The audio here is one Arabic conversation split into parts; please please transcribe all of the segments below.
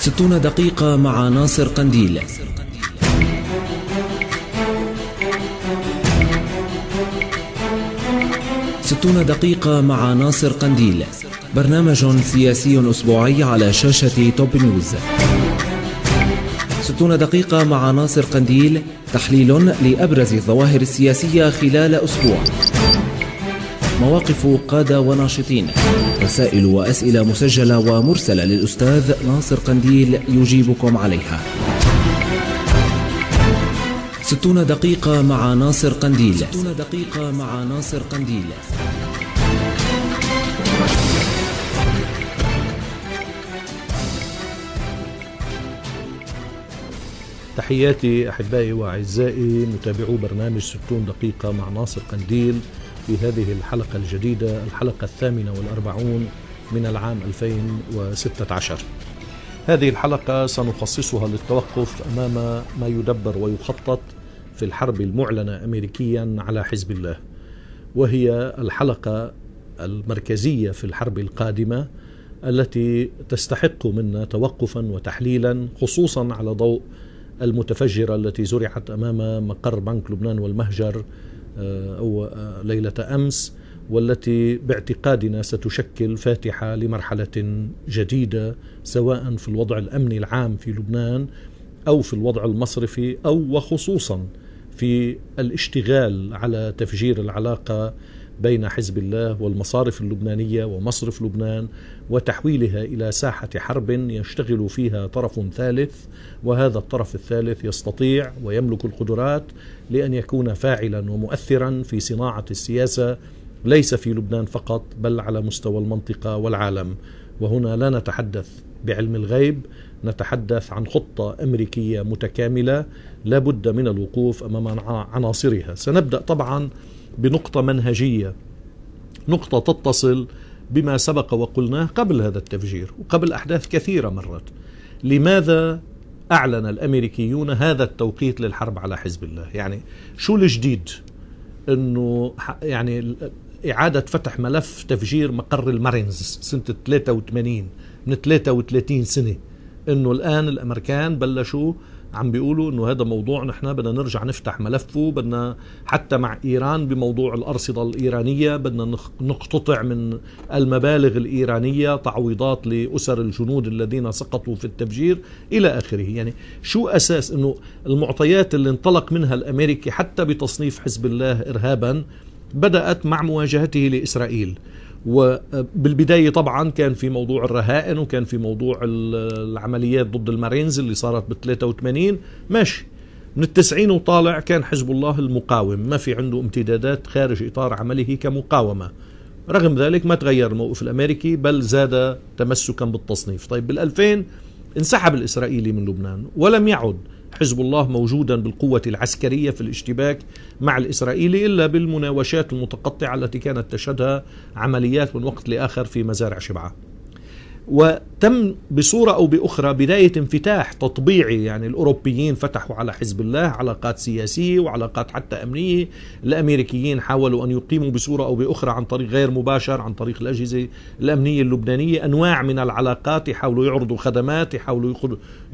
ستون دقيقة مع ناصر قنديل ستون دقيقة مع ناصر قنديل برنامج سياسي أسبوعي على شاشة توب نيوز ستون دقيقة مع ناصر قنديل تحليل لأبرز الظواهر السياسية خلال أسبوع مواقف قادة وناشطين رسائل وأسئلة مسجلة ومرسلة للأستاذ ناصر قنديل يجيبكم عليها ستون دقيقة مع ناصر قنديل ستون دقيقة مع ناصر قنديل تحياتي أحبائي وأعزائي متابعو برنامج 60 دقيقة مع ناصر قنديل في هذه الحلقة الجديدة الحلقة الثامنة والأربعون من العام 2016 هذه الحلقة سنخصصها للتوقف أمام ما يدبر ويخطط في الحرب المعلنة أمريكيا على حزب الله وهي الحلقة المركزية في الحرب القادمة التي تستحق منا توقفا وتحليلا خصوصا على ضوء المتفجرة التي زرعت أمام مقر بنك لبنان والمهجر آه، أو آه، ليلة أمس والتي باعتقادنا ستشكل فاتحة لمرحلة جديدة سواء في الوضع الأمني العام في لبنان أو في الوضع المصرفي أو وخصوصا في الاشتغال على تفجير العلاقة بين حزب الله والمصارف اللبنانيه ومصرف لبنان وتحويلها الى ساحه حرب يشتغل فيها طرف ثالث وهذا الطرف الثالث يستطيع ويملك القدرات لان يكون فاعلا ومؤثرا في صناعه السياسه ليس في لبنان فقط بل على مستوى المنطقه والعالم وهنا لا نتحدث بعلم الغيب نتحدث عن خطة أمريكية متكاملة لا بد من الوقوف أمام عناصرها سنبدأ طبعا بنقطة منهجية نقطة تتصل بما سبق وقلناه قبل هذا التفجير وقبل أحداث كثيرة مرت لماذا أعلن الأمريكيون هذا التوقيت للحرب على حزب الله يعني شو الجديد أنه يعني إعادة فتح ملف تفجير مقر المارينز سنة 83 من 33 سنة أنه الآن الأمريكان بلشوا عم بيقولوا انه هذا موضوع نحن بدنا نرجع نفتح ملفه بدنا حتى مع ايران بموضوع الارصده الايرانيه بدنا نقتطع من المبالغ الايرانيه تعويضات لاسر الجنود الذين سقطوا في التفجير الى اخره يعني شو اساس انه المعطيات اللي انطلق منها الامريكي حتى بتصنيف حزب الله ارهابا بدات مع مواجهته لاسرائيل وبالبداية طبعا كان في موضوع الرهائن وكان في موضوع العمليات ضد المارينز اللي صارت بال 83 ماشي من التسعين وطالع كان حزب الله المقاوم ما في عنده امتدادات خارج إطار عمله كمقاومة رغم ذلك ما تغير الموقف الأمريكي بل زاد تمسكا بالتصنيف طيب بالألفين انسحب الإسرائيلي من لبنان ولم يعد حزب الله موجودا بالقوة العسكرية في الاشتباك مع الإسرائيلي إلا بالمناوشات المتقطعة التي كانت تشهدها عمليات من وقت لآخر في مزارع شبعة وتم بصورة أو بأخرى بداية انفتاح تطبيعي يعني الأوروبيين فتحوا على حزب الله علاقات سياسية وعلاقات حتى أمنية الأمريكيين حاولوا أن يقيموا بصورة أو بأخرى عن طريق غير مباشر عن طريق الأجهزة الأمنية اللبنانية أنواع من العلاقات يحاولوا يعرضوا خدمات يحاولوا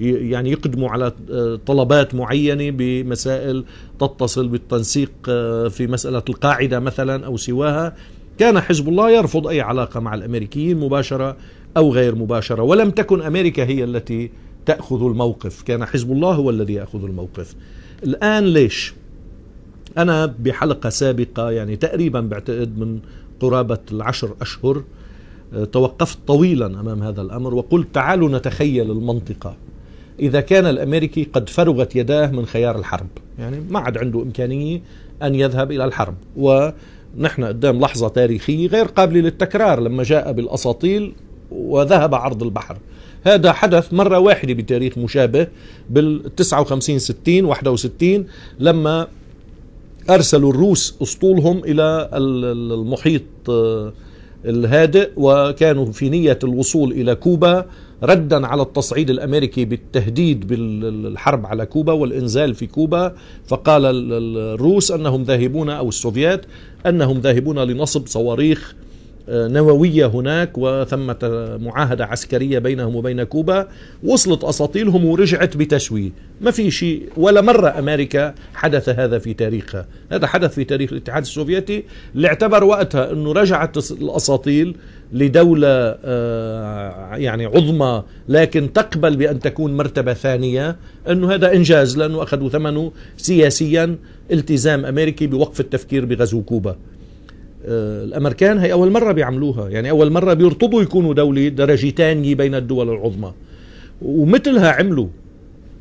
يعني يقدموا على آه، طلبات معينة بمسائل تتصل بالتنسيق آه، في مسألة القاعدة مثلا أو سواها كان حزب الله يرفض أي علاقة مع الأمريكيين مباشرة أو غير مباشرة ولم تكن أمريكا هي التي تأخذ الموقف كان حزب الله هو الذي يأخذ الموقف الآن ليش أنا بحلقة سابقة يعني تقريبا بعتقد من قرابة العشر أشهر آه، توقفت طويلا أمام هذا الأمر وقلت تعالوا نتخيل المنطقة إذا كان الأمريكي قد فرغت يداه من خيار الحرب يعني ما عاد عنده إمكانية أن يذهب إلى الحرب ونحن قدام لحظة تاريخية غير قابلة للتكرار لما جاء بالأساطيل وذهب عرض البحر هذا حدث مرة واحدة بتاريخ مشابه بال 59 60 61 لما أرسلوا الروس أسطولهم إلى المحيط آه، الهادئ وكانوا في نية الوصول إلى كوبا ردا على التصعيد الامريكي بالتهديد بالحرب على كوبا والانزال في كوبا فقال الروس انهم ذاهبون او السوفيات انهم ذاهبون لنصب صواريخ نووية هناك وثمة معاهدة عسكرية بينهم وبين كوبا وصلت أساطيلهم ورجعت بتشويه ما في شيء ولا مرة أمريكا حدث هذا في تاريخها هذا حدث في تاريخ الاتحاد السوفيتي اللي اعتبر وقتها أنه رجعت الأساطيل لدولة آه، يعني عظمى لكن تقبل بأن تكون مرتبة ثانية أنه هذا إنجاز لأنه أخذوا ثمنه سياسيا التزام أمريكي بوقف التفكير بغزو كوبا آه، الامريكان هي اول مره بيعملوها يعني اول مره بيرتضوا يكونوا دوله درجه ثانيه بين الدول العظمى ومثلها عملوا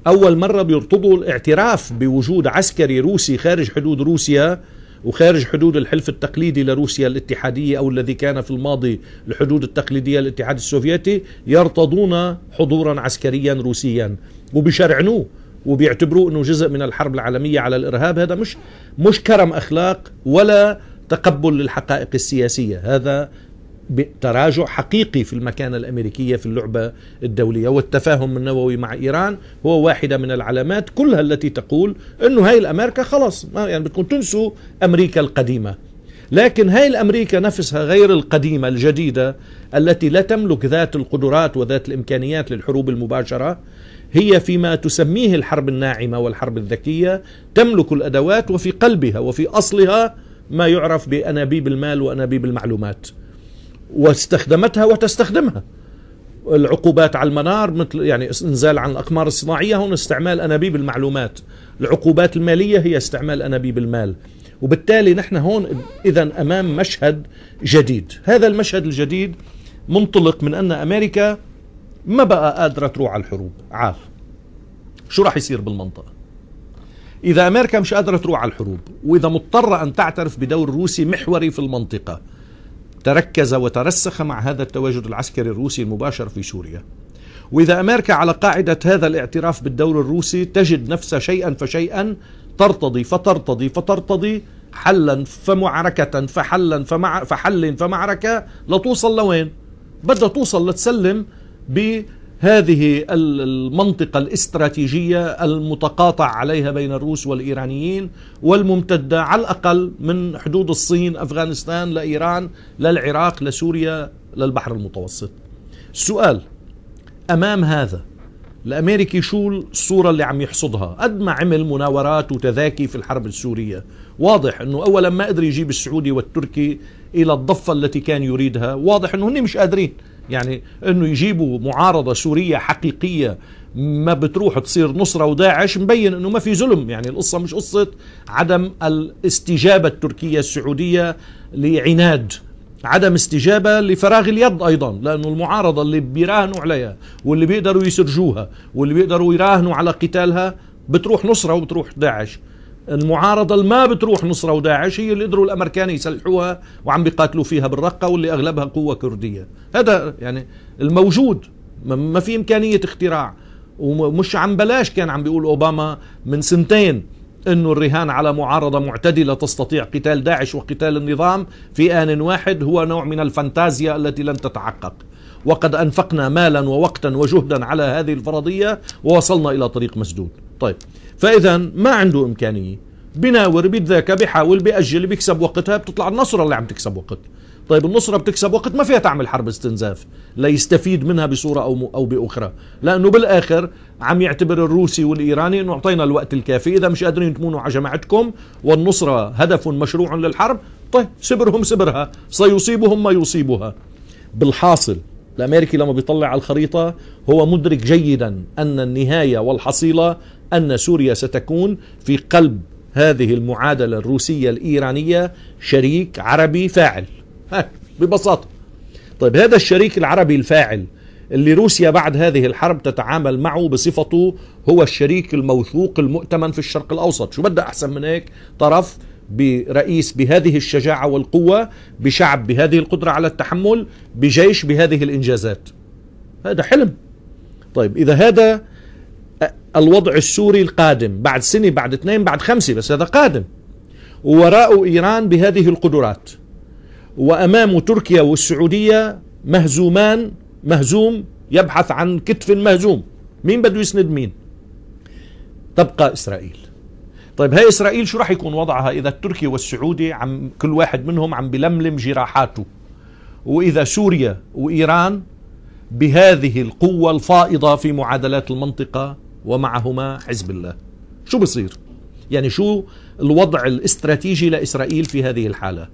اول مره بيرتضوا الاعتراف بوجود عسكري روسي خارج حدود روسيا وخارج حدود الحلف التقليدي لروسيا الاتحادية أو الذي كان في الماضي الحدود التقليدية للاتحاد السوفيتي يرتضون حضورا عسكريا روسيا وبيشرعنوه وبيعتبروه انه جزء من الحرب العالميه على الارهاب هذا مش مش كرم اخلاق ولا تقبل للحقائق السياسية هذا تراجع حقيقي في المكانة الأمريكية في اللعبة الدولية والتفاهم النووي مع إيران هو واحدة من العلامات كلها التي تقول أنه هاي الأمريكا خلاص يعني بدكم تنسوا أمريكا القديمة لكن هاي الأمريكا نفسها غير القديمة الجديدة التي لا تملك ذات القدرات وذات الإمكانيات للحروب المباشرة هي فيما تسميه الحرب الناعمة والحرب الذكية تملك الأدوات وفي قلبها وفي أصلها ما يعرف بانابيب المال وانابيب المعلومات واستخدمتها وتستخدمها العقوبات على المنار مثل يعني انزال عن الاقمار الصناعيه هون استعمال انابيب المعلومات العقوبات الماليه هي استعمال انابيب المال وبالتالي نحن هون اذا امام مشهد جديد هذا المشهد الجديد منطلق من ان امريكا ما بقى قادره تروح على الحروب عاف شو راح يصير بالمنطقه إذا أمريكا مش قادرة تروح على الحروب وإذا مضطرة أن تعترف بدور روسي محوري في المنطقة تركز وترسخ مع هذا التواجد العسكري الروسي المباشر في سوريا وإذا أمريكا على قاعدة هذا الاعتراف بالدور الروسي تجد نفسها شيئا فشيئا ترتضي فترتضي فترتضي حلا فمعركة فحلا فمع فحل فمعركة لتوصل لوين؟ بدها توصل لتسلم ب هذه المنطقة الاستراتيجية المتقاطع عليها بين الروس والإيرانيين والممتدة على الأقل من حدود الصين أفغانستان لإيران للعراق لسوريا للبحر المتوسط السؤال أمام هذا الامريكي شو الصوره اللي عم يحصدها قد ما عمل مناورات وتذاكي في الحرب السوريه واضح انه اولا ما قدر يجيب السعودي والتركي الى الضفه التي كان يريدها واضح انه هن مش قادرين يعني انه يجيبوا معارضه سوريه حقيقيه ما بتروح تصير نصرة وداعش مبين انه ما في ظلم يعني القصة مش قصة عدم الاستجابة التركية السعودية لعناد عدم استجابة لفراغ اليد ايضا لانه المعارضة اللي بيراهنوا عليها واللي بيقدروا يسرجوها واللي بيقدروا يراهنوا على قتالها بتروح نصرة وبتروح داعش المعارضة اللي ما بتروح نصرة وداعش هي اللي قدروا الأمريكان يسلحوها وعم بيقاتلوا فيها بالرقة واللي أغلبها قوة كردية هذا يعني الموجود ما في إمكانية اختراع ومش عم بلاش كان عم بيقول أوباما من سنتين أنه الرهان على معارضة معتدلة تستطيع قتال داعش وقتال النظام في آن واحد هو نوع من الفانتازيا التي لن تتحقق وقد أنفقنا مالا ووقتا وجهدا على هذه الفرضية ووصلنا إلى طريق مسدود طيب فاذا ما عنده امكانيه بناور بيتذاكى بيحاول بيأجل بيكسب وقتها بتطلع النصرة اللي عم تكسب وقت طيب النصرة بتكسب وقت ما فيها تعمل حرب استنزاف ليستفيد منها بصورة أو, أو بأخرى لأنه بالآخر عم يعتبر الروسي والإيراني أنه أعطينا الوقت الكافي إذا مش قادرين تمونوا على جماعتكم والنصرة هدف مشروع للحرب طيب سبرهم سبرها سيصيبهم ما يصيبها بالحاصل الامريكي لما بيطلع على الخريطه هو مدرك جيدا ان النهايه والحصيله أن سوريا ستكون في قلب هذه المعادلة الروسية الإيرانية شريك عربي فاعل ببساطة طيب هذا الشريك العربي الفاعل اللي روسيا بعد هذه الحرب تتعامل معه بصفته هو الشريك الموثوق المؤتمن في الشرق الأوسط شو بدأ أحسن من هيك طرف برئيس بهذه الشجاعة والقوة بشعب بهذه القدرة على التحمل بجيش بهذه الإنجازات هذا حلم طيب إذا هذا الوضع السوري القادم بعد سنة بعد اثنين بعد خمسة بس هذا قادم ووراء إيران بهذه القدرات وأمام تركيا والسعودية مهزومان مهزوم يبحث عن كتف مهزوم مين بده يسند مين تبقى إسرائيل طيب هاي إسرائيل شو راح يكون وضعها إذا التركي والسعودي عم كل واحد منهم عم بلملم جراحاته وإذا سوريا وإيران بهذه القوة الفائضة في معادلات المنطقة ومعهما حزب الله شو بصير يعني شو الوضع الاستراتيجي لإسرائيل في هذه الحالة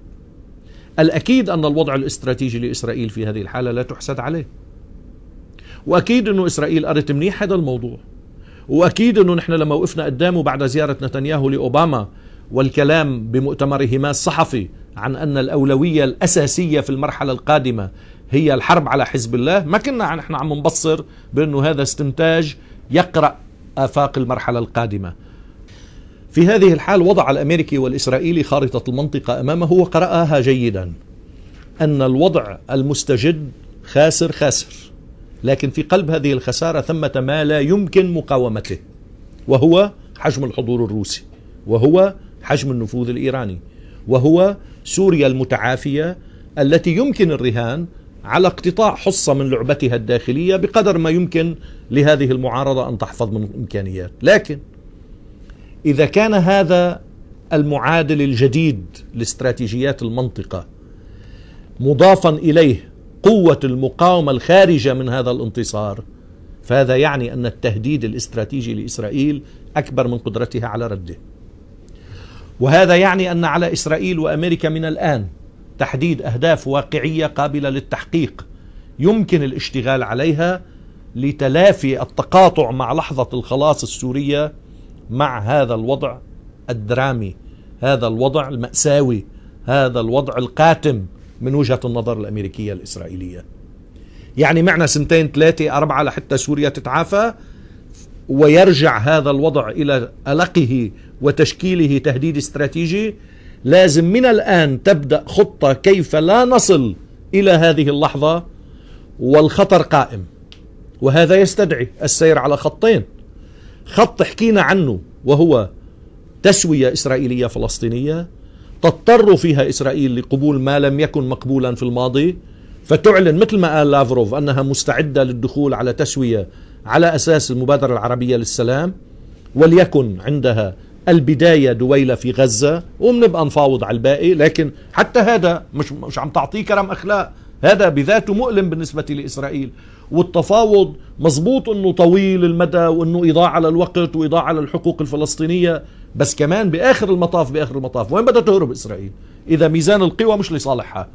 الأكيد أن الوضع الاستراتيجي لإسرائيل في هذه الحالة لا تحسد عليه وأكيد أنه إسرائيل قرت منيح هذا الموضوع وأكيد أنه نحن لما وقفنا قدامه بعد زيارة نتنياهو لأوباما والكلام بمؤتمرهما الصحفي عن أن الأولوية الأساسية في المرحلة القادمة هي الحرب على حزب الله ما كنا نحن عم نبصر بأنه هذا استنتاج يقرأ آفاق المرحلة القادمة في هذه الحال وضع الأمريكي والإسرائيلي خارطة المنطقة أمامه وقرأها جيدا أن الوضع المستجد خاسر خاسر لكن في قلب هذه الخسارة ثمة ما لا يمكن مقاومته وهو حجم الحضور الروسي وهو حجم النفوذ الإيراني وهو سوريا المتعافية التي يمكن الرهان على اقتطاع حصة من لعبتها الداخلية بقدر ما يمكن لهذه المعارضة أن تحفظ من إمكانيات لكن إذا كان هذا المعادل الجديد لاستراتيجيات المنطقة مضافا إليه قوة المقاومة الخارجة من هذا الانتصار فهذا يعني أن التهديد الاستراتيجي لإسرائيل أكبر من قدرتها على رده وهذا يعني أن على إسرائيل وأمريكا من الآن تحديد أهداف واقعية قابلة للتحقيق يمكن الاشتغال عليها لتلافي التقاطع مع لحظة الخلاص السورية مع هذا الوضع الدرامي هذا الوضع المأساوي هذا الوضع القاتم من وجهة النظر الأمريكية الإسرائيلية يعني معنا سنتين ثلاثة أربعة لحتى سوريا تتعافى ويرجع هذا الوضع إلى ألقه وتشكيله تهديد استراتيجي لازم من الآن تبدأ خطة كيف لا نصل إلى هذه اللحظة والخطر قائم وهذا يستدعي السير على خطين خط حكينا عنه وهو تسوية إسرائيلية فلسطينية تضطر فيها إسرائيل لقبول ما لم يكن مقبولا في الماضي فتعلن مثل ما قال لافروف أنها مستعدة للدخول على تسوية على أساس المبادرة العربية للسلام وليكن عندها البداية دويلة في غزة وبنبقى نفاوض على الباقي لكن حتى هذا مش, مش عم تعطيه كرم أخلاق هذا بذاته مؤلم بالنسبة لإسرائيل والتفاوض مظبوط أنه طويل المدى وأنه إضاعة على الوقت وإضاعة على الحقوق الفلسطينية بس كمان بآخر المطاف بآخر المطاف وين بدها تهرب إسرائيل إذا ميزان القوى مش لصالحها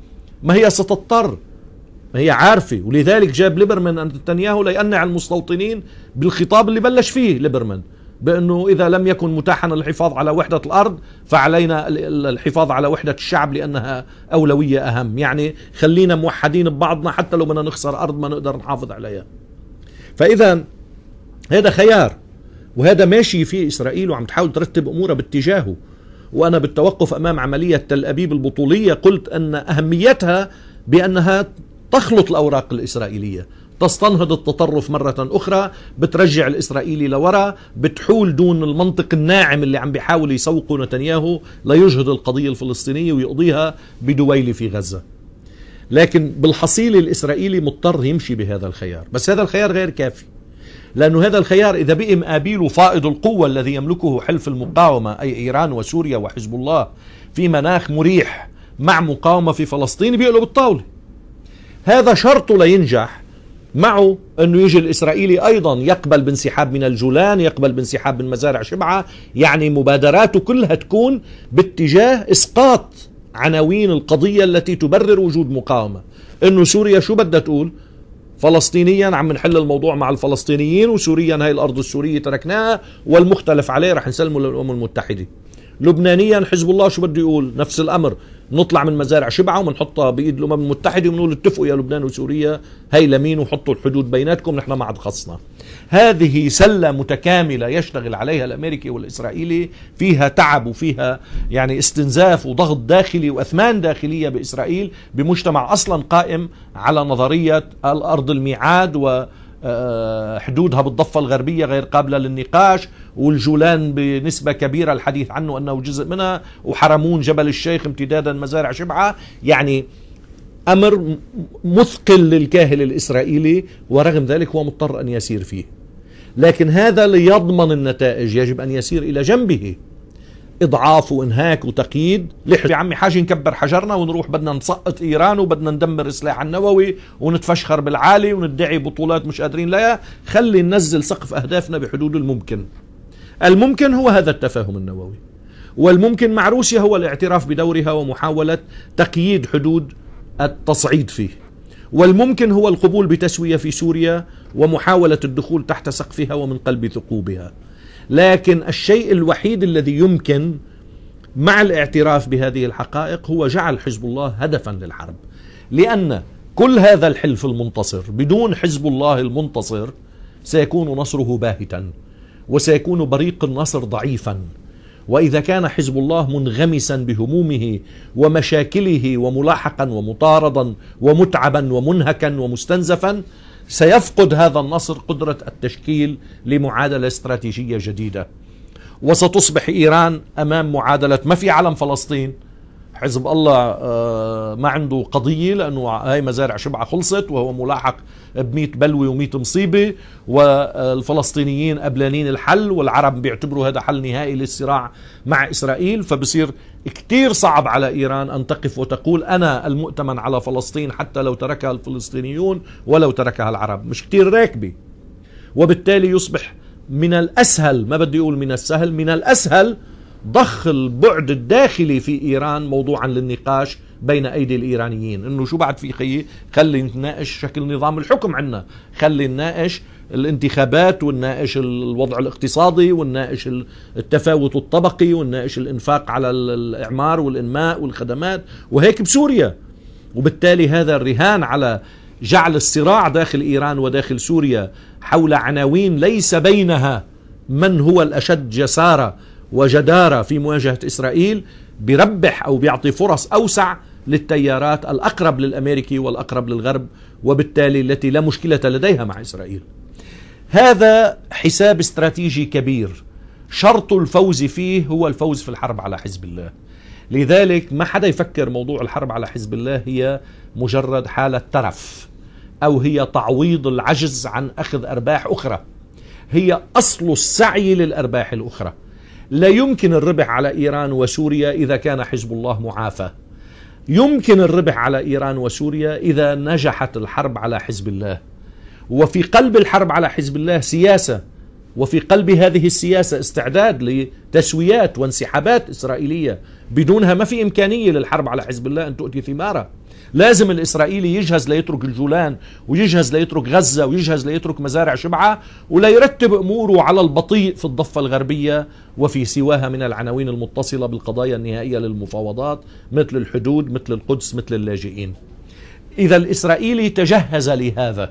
ما هي ستضطر ما هي عارفة ولذلك جاب ليبرمان نتنياهو ليقنع المستوطنين بالخطاب اللي بلش فيه ليبرمان بأنه إذا لم يكن متاحا الحفاظ على وحدة الأرض فعلينا الحفاظ على وحدة الشعب لأنها أولوية أهم يعني خلينا موحدين ببعضنا حتى لو بدنا نخسر أرض ما نقدر نحافظ عليها فإذا هذا خيار وهذا ماشي فيه إسرائيل وعم تحاول ترتب أمورها باتجاهه وأنا بالتوقف أمام عملية تل أبيب البطولية قلت أن أهميتها بأنها تخلط الأوراق الإسرائيلية تستنهض التطرف مرة أخرى بترجع الإسرائيلي لورا بتحول دون المنطق الناعم اللي عم بيحاول يسوقه نتنياهو ليجهض القضية الفلسطينية ويقضيها بدويلة في غزة لكن بالحصيلة الإسرائيلي مضطر يمشي بهذا الخيار بس هذا الخيار غير كافي لأنه هذا الخيار إذا بقي مقابله فائض القوة الذي يملكه حلف المقاومة أي إيران وسوريا وحزب الله في مناخ مريح مع مقاومة في فلسطين بيقلب الطاولة هذا شرطه لينجح معه أنه يجي الإسرائيلي أيضا يقبل بانسحاب من الجولان يقبل بانسحاب من مزارع شبعة يعني مبادراته كلها تكون باتجاه إسقاط عناوين القضية التي تبرر وجود مقاومة أنه سوريا شو بدها تقول فلسطينيا عم نحل الموضوع مع الفلسطينيين وسوريا هاي الأرض السورية تركناها والمختلف عليه رح نسلمه للأمم المتحدة لبنانيا حزب الله شو بده يقول نفس الأمر نطلع من مزارع شبعه وبنحطها بايد الامم المتحده وبنقول اتفقوا يا لبنان وسوريا هي لمين وحطوا الحدود بيناتكم نحن ما عاد خصنا هذه سله متكامله يشتغل عليها الامريكي والاسرائيلي فيها تعب وفيها يعني استنزاف وضغط داخلي واثمان داخليه باسرائيل بمجتمع اصلا قائم على نظريه الارض الميعاد و آه، آه، حدودها بالضفة الغربية غير قابلة للنقاش والجولان بنسبة كبيرة الحديث عنه أنه جزء منها وحرمون جبل الشيخ امتدادا مزارع شبعة يعني أمر مثقل للكاهل الإسرائيلي ورغم ذلك هو مضطر أن يسير فيه لكن هذا ليضمن النتائج يجب أن يسير إلى جنبه اضعاف وانهاك وتقييد لحد يا عمي حاجه نكبر حجرنا ونروح بدنا نسقط ايران وبدنا ندمر السلاح النووي ونتفشخر بالعالي وندعي بطولات مش قادرين لها خلي ننزل سقف اهدافنا بحدود الممكن الممكن هو هذا التفاهم النووي والممكن مع روسيا هو الاعتراف بدورها ومحاوله تقييد حدود التصعيد فيه والممكن هو القبول بتسويه في سوريا ومحاوله الدخول تحت سقفها ومن قلب ثقوبها لكن الشيء الوحيد الذي يمكن مع الاعتراف بهذه الحقائق هو جعل حزب الله هدفا للحرب لأن كل هذا الحلف المنتصر بدون حزب الله المنتصر سيكون نصره باهتا وسيكون بريق النصر ضعيفا واذا كان حزب الله منغمسا بهمومه ومشاكله وملاحقا ومطاردا ومتعبا ومنهكا ومستنزفا سيفقد هذا النصر قدرة التشكيل لمعادلة استراتيجية جديدة وستصبح إيران أمام معادلة ما في علم فلسطين حزب الله آه، ما عنده قضية لأنه هاي مزارع شبعة خلصت وهو ملاحق بميت بلوة وميت مصيبة والفلسطينيين قبلانين الحل والعرب بيعتبروا هذا حل نهائي للصراع مع إسرائيل فبصير كتير صعب على إيران أن تقف وتقول أنا المؤتمن على فلسطين حتى لو تركها الفلسطينيون ولو تركها العرب مش كتير راكبة وبالتالي يصبح من الأسهل ما بدي أقول من السهل من الأسهل ضخ البعد الداخلي في إيران موضوعا للنقاش بين أيدي الإيرانيين إنه شو بعد في خيي خلي نناقش شكل نظام الحكم عنا خلي نناقش الانتخابات ونناقش الوضع الاقتصادي ونناقش التفاوت الطبقي ونناقش الانفاق على الاعمار والانماء والخدمات وهيك بسوريا وبالتالي هذا الرهان على جعل الصراع داخل ايران وداخل سوريا حول عناوين ليس بينها من هو الاشد جساره وجداره في مواجهه اسرائيل بربح او بيعطي فرص اوسع للتيارات الاقرب للامريكي والاقرب للغرب وبالتالي التي لا مشكله لديها مع اسرائيل هذا حساب استراتيجي كبير شرط الفوز فيه هو الفوز في الحرب على حزب الله لذلك ما حدا يفكر موضوع الحرب على حزب الله هي مجرد حالة ترف أو هي تعويض العجز عن أخذ أرباح أخرى هي أصل السعي للأرباح الأخرى لا يمكن الربح على إيران وسوريا إذا كان حزب الله معافى يمكن الربح على إيران وسوريا إذا نجحت الحرب على حزب الله وفي قلب الحرب على حزب الله سياسه وفي قلب هذه السياسه استعداد لتشويات وانسحابات اسرائيليه بدونها ما في امكانيه للحرب على حزب الله ان تؤتي ثماره لازم الاسرائيلي يجهز ليترك الجولان ويجهز ليترك غزه ويجهز ليترك مزارع شبعه ولا يرتب اموره على البطيء في الضفه الغربيه وفي سواها من العناوين المتصله بالقضايا النهائيه للمفاوضات مثل الحدود مثل القدس مثل اللاجئين. اذا الاسرائيلي تجهز لهذا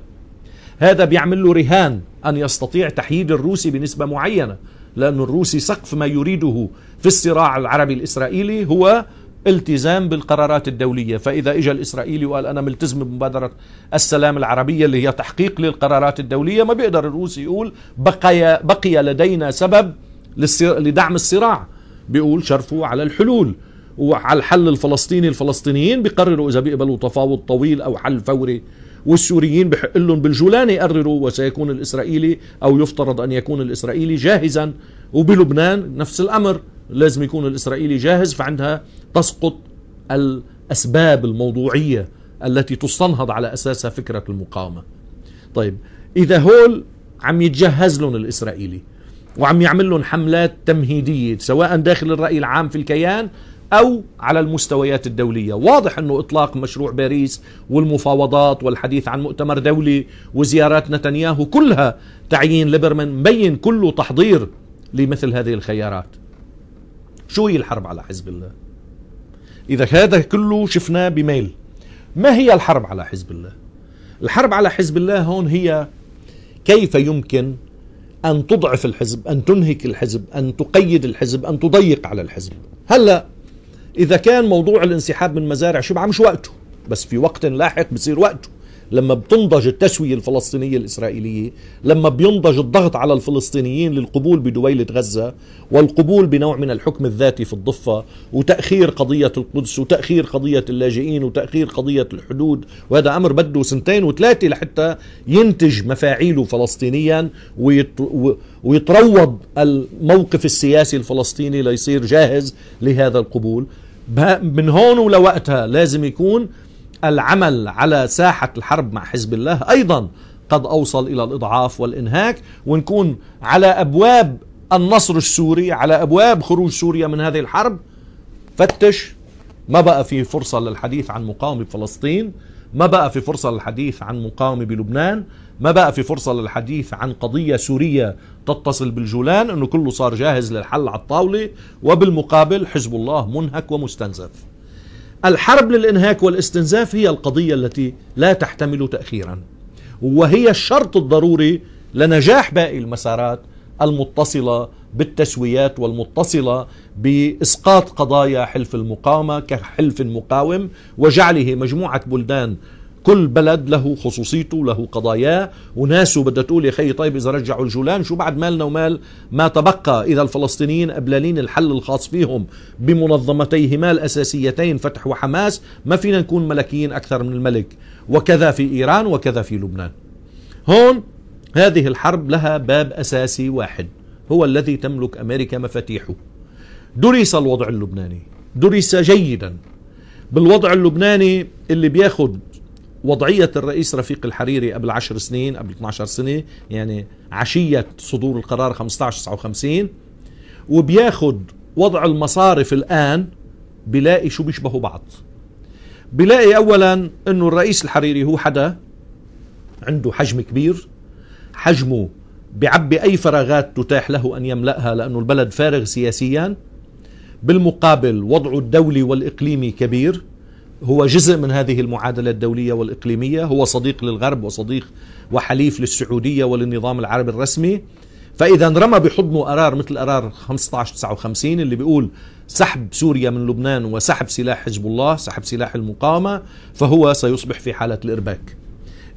هذا بيعمل له رهان أن يستطيع تحييد الروسي بنسبة معينة لأن الروسي سقف ما يريده في الصراع العربي الإسرائيلي هو التزام بالقرارات الدولية فإذا إجا الإسرائيلي وقال أنا ملتزم بمبادرة السلام العربية اللي هي تحقيق للقرارات الدولية ما بيقدر الروسي يقول بقي, بقي لدينا سبب لدعم الصراع بيقول شرفوا على الحلول وعلى الحل الفلسطيني الفلسطينيين بيقرروا إذا بيقبلوا تفاوض طويل أو حل فوري والسوريين بحق لهم بالجولان يقرروا وسيكون الإسرائيلي أو يفترض أن يكون الإسرائيلي جاهزا وبلبنان نفس الأمر لازم يكون الإسرائيلي جاهز فعندها تسقط الأسباب الموضوعية التي تستنهض على أساسها فكرة المقاومة طيب إذا هول عم يتجهز لهم الإسرائيلي وعم يعمل لهم حملات تمهيدية سواء داخل الرأي العام في الكيان أو على المستويات الدولية واضح أنه إطلاق مشروع باريس والمفاوضات والحديث عن مؤتمر دولي وزيارات نتنياهو كلها تعيين ليبرمان مبين كله تحضير لمثل هذه الخيارات شو هي الحرب على حزب الله إذا هذا كله شفناه بميل ما هي الحرب على حزب الله الحرب على حزب الله هون هي كيف يمكن أن تضعف الحزب أن تنهك الحزب أن تقيد الحزب أن تضيق على الحزب هلأ اذا كان موضوع الانسحاب من مزارع شبعه مش وقته بس في وقت لاحق بصير وقته لما بتنضج التسوية الفلسطينية الإسرائيلية لما بينضج الضغط على الفلسطينيين للقبول بدويلة غزة والقبول بنوع من الحكم الذاتي في الضفة وتأخير قضية القدس وتأخير قضية اللاجئين وتأخير قضية الحدود وهذا أمر بده سنتين وثلاثة لحتى ينتج مفاعيله فلسطينيا ويتروض الموقف السياسي الفلسطيني ليصير جاهز لهذا القبول من هون ولوقتها لازم يكون العمل على ساحة الحرب مع حزب الله أيضا قد أوصل إلى الإضعاف والإنهاك ونكون على أبواب النصر السوري على أبواب خروج سوريا من هذه الحرب فتش ما بقى في فرصة للحديث عن مقاومة بفلسطين ما بقى في فرصة للحديث عن مقاومة بلبنان ما بقى في فرصة للحديث عن قضية سورية تتصل بالجولان انه كله صار جاهز للحل على الطاولة وبالمقابل حزب الله منهك ومستنزف الحرب للانهاك والاستنزاف هي القضية التي لا تحتمل تأخيرا وهي الشرط الضروري لنجاح باقي المسارات المتصلة بالتسويات والمتصلة بإسقاط قضايا حلف المقاومة كحلف مقاوم وجعله مجموعة بلدان كل بلد له خصوصيته له قضاياه وناسه بدها تقول يا خي طيب اذا رجعوا الجولان شو بعد مالنا ومال ما تبقى اذا الفلسطينيين قبلانين الحل الخاص فيهم بمنظمتيهما الاساسيتين فتح وحماس ما فينا نكون ملكيين اكثر من الملك وكذا في ايران وكذا في لبنان هون هذه الحرب لها باب اساسي واحد هو الذي تملك امريكا مفاتيحه درس الوضع اللبناني درس جيدا بالوضع اللبناني اللي بياخد وضعية الرئيس رفيق الحريري قبل 10 سنين قبل 12 سنة يعني عشية صدور القرار 15 59 وبياخد وضع المصارف الآن بلاقي شو بيشبهوا بعض بلاقي أولا أنه الرئيس الحريري هو حدا عنده حجم كبير حجمه بيعبي أي فراغات تتاح له أن يملأها لأنه البلد فارغ سياسيا بالمقابل وضعه الدولي والإقليمي كبير هو جزء من هذه المعادلة الدولية والإقليمية هو صديق للغرب وصديق وحليف للسعودية وللنظام العربي الرسمي فإذا رمى بحضنه قرار مثل قرار 1559 اللي بيقول سحب سوريا من لبنان وسحب سلاح حزب الله سحب سلاح المقاومة فهو سيصبح في حالة الإرباك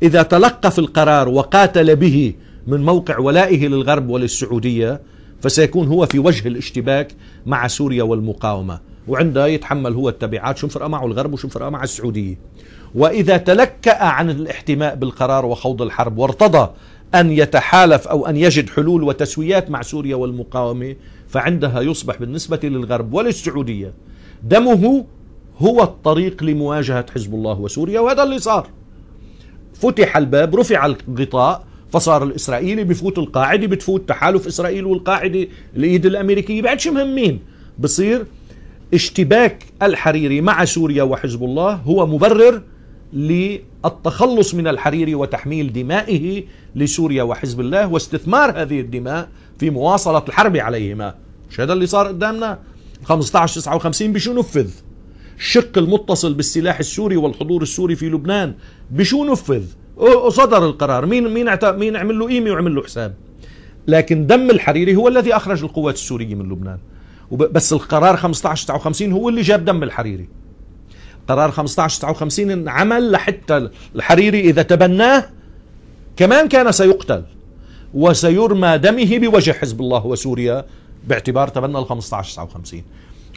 إذا تلقف القرار وقاتل به من موقع ولائه للغرب وللسعودية فسيكون هو في وجه الاشتباك مع سوريا والمقاومة وعندها يتحمل هو التبعات شو مفرقة معه الغرب وشو مفرقة مع السعودية وإذا تلكأ عن الاحتماء بالقرار وخوض الحرب وارتضى أن يتحالف أو أن يجد حلول وتسويات مع سوريا والمقاومة فعندها يصبح بالنسبة للغرب وللسعودية دمه هو الطريق لمواجهة حزب الله وسوريا وهذا اللي صار فتح الباب رفع الغطاء فصار الإسرائيلي بفوت القاعدة بتفوت تحالف إسرائيل والقاعدة الإيد الأمريكية بعد شو مهمين بصير اشتباك الحريري مع سوريا وحزب الله هو مبرر للتخلص من الحريري وتحميل دمائه لسوريا وحزب الله واستثمار هذه الدماء في مواصلة الحرب عليهما مش هذا اللي صار قدامنا 15 59 بشو نفذ الشق المتصل بالسلاح السوري والحضور السوري في لبنان بشو نفذ صدر القرار مين مين مين عمل له قيمه وعمل له حساب لكن دم الحريري هو الذي اخرج القوات السوريه من لبنان بس القرار 1559 هو اللي جاب دم الحريري قرار 1559 انعمل لحتى الحريري اذا تبناه كمان كان سيقتل وسيرمى دمه بوجه حزب الله وسوريا باعتبار تبنى ال 1559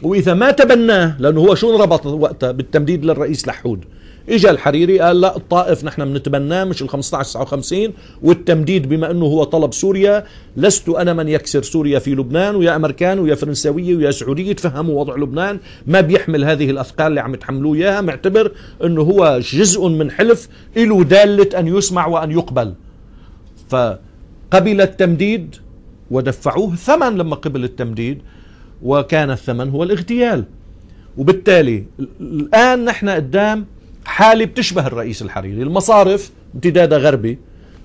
واذا ما تبناه لانه هو شو ربط وقتها بالتمديد للرئيس لحود اجى الحريري قال لا الطائف نحن بنتبناه مش ال 1559 والتمديد بما انه هو طلب سوريا لست انا من يكسر سوريا في لبنان ويا امريكان ويا فرنساويه ويا سعوديه تفهموا وضع لبنان ما بيحمل هذه الاثقال اللي عم تحملوه اياها معتبر انه هو جزء من حلف له داله ان يسمع وان يقبل فقبل التمديد ودفعوه ثمن لما قبل التمديد وكان الثمن هو الاغتيال وبالتالي الان نحن قدام حالة بتشبه الرئيس الحريري المصارف امتدادها غربي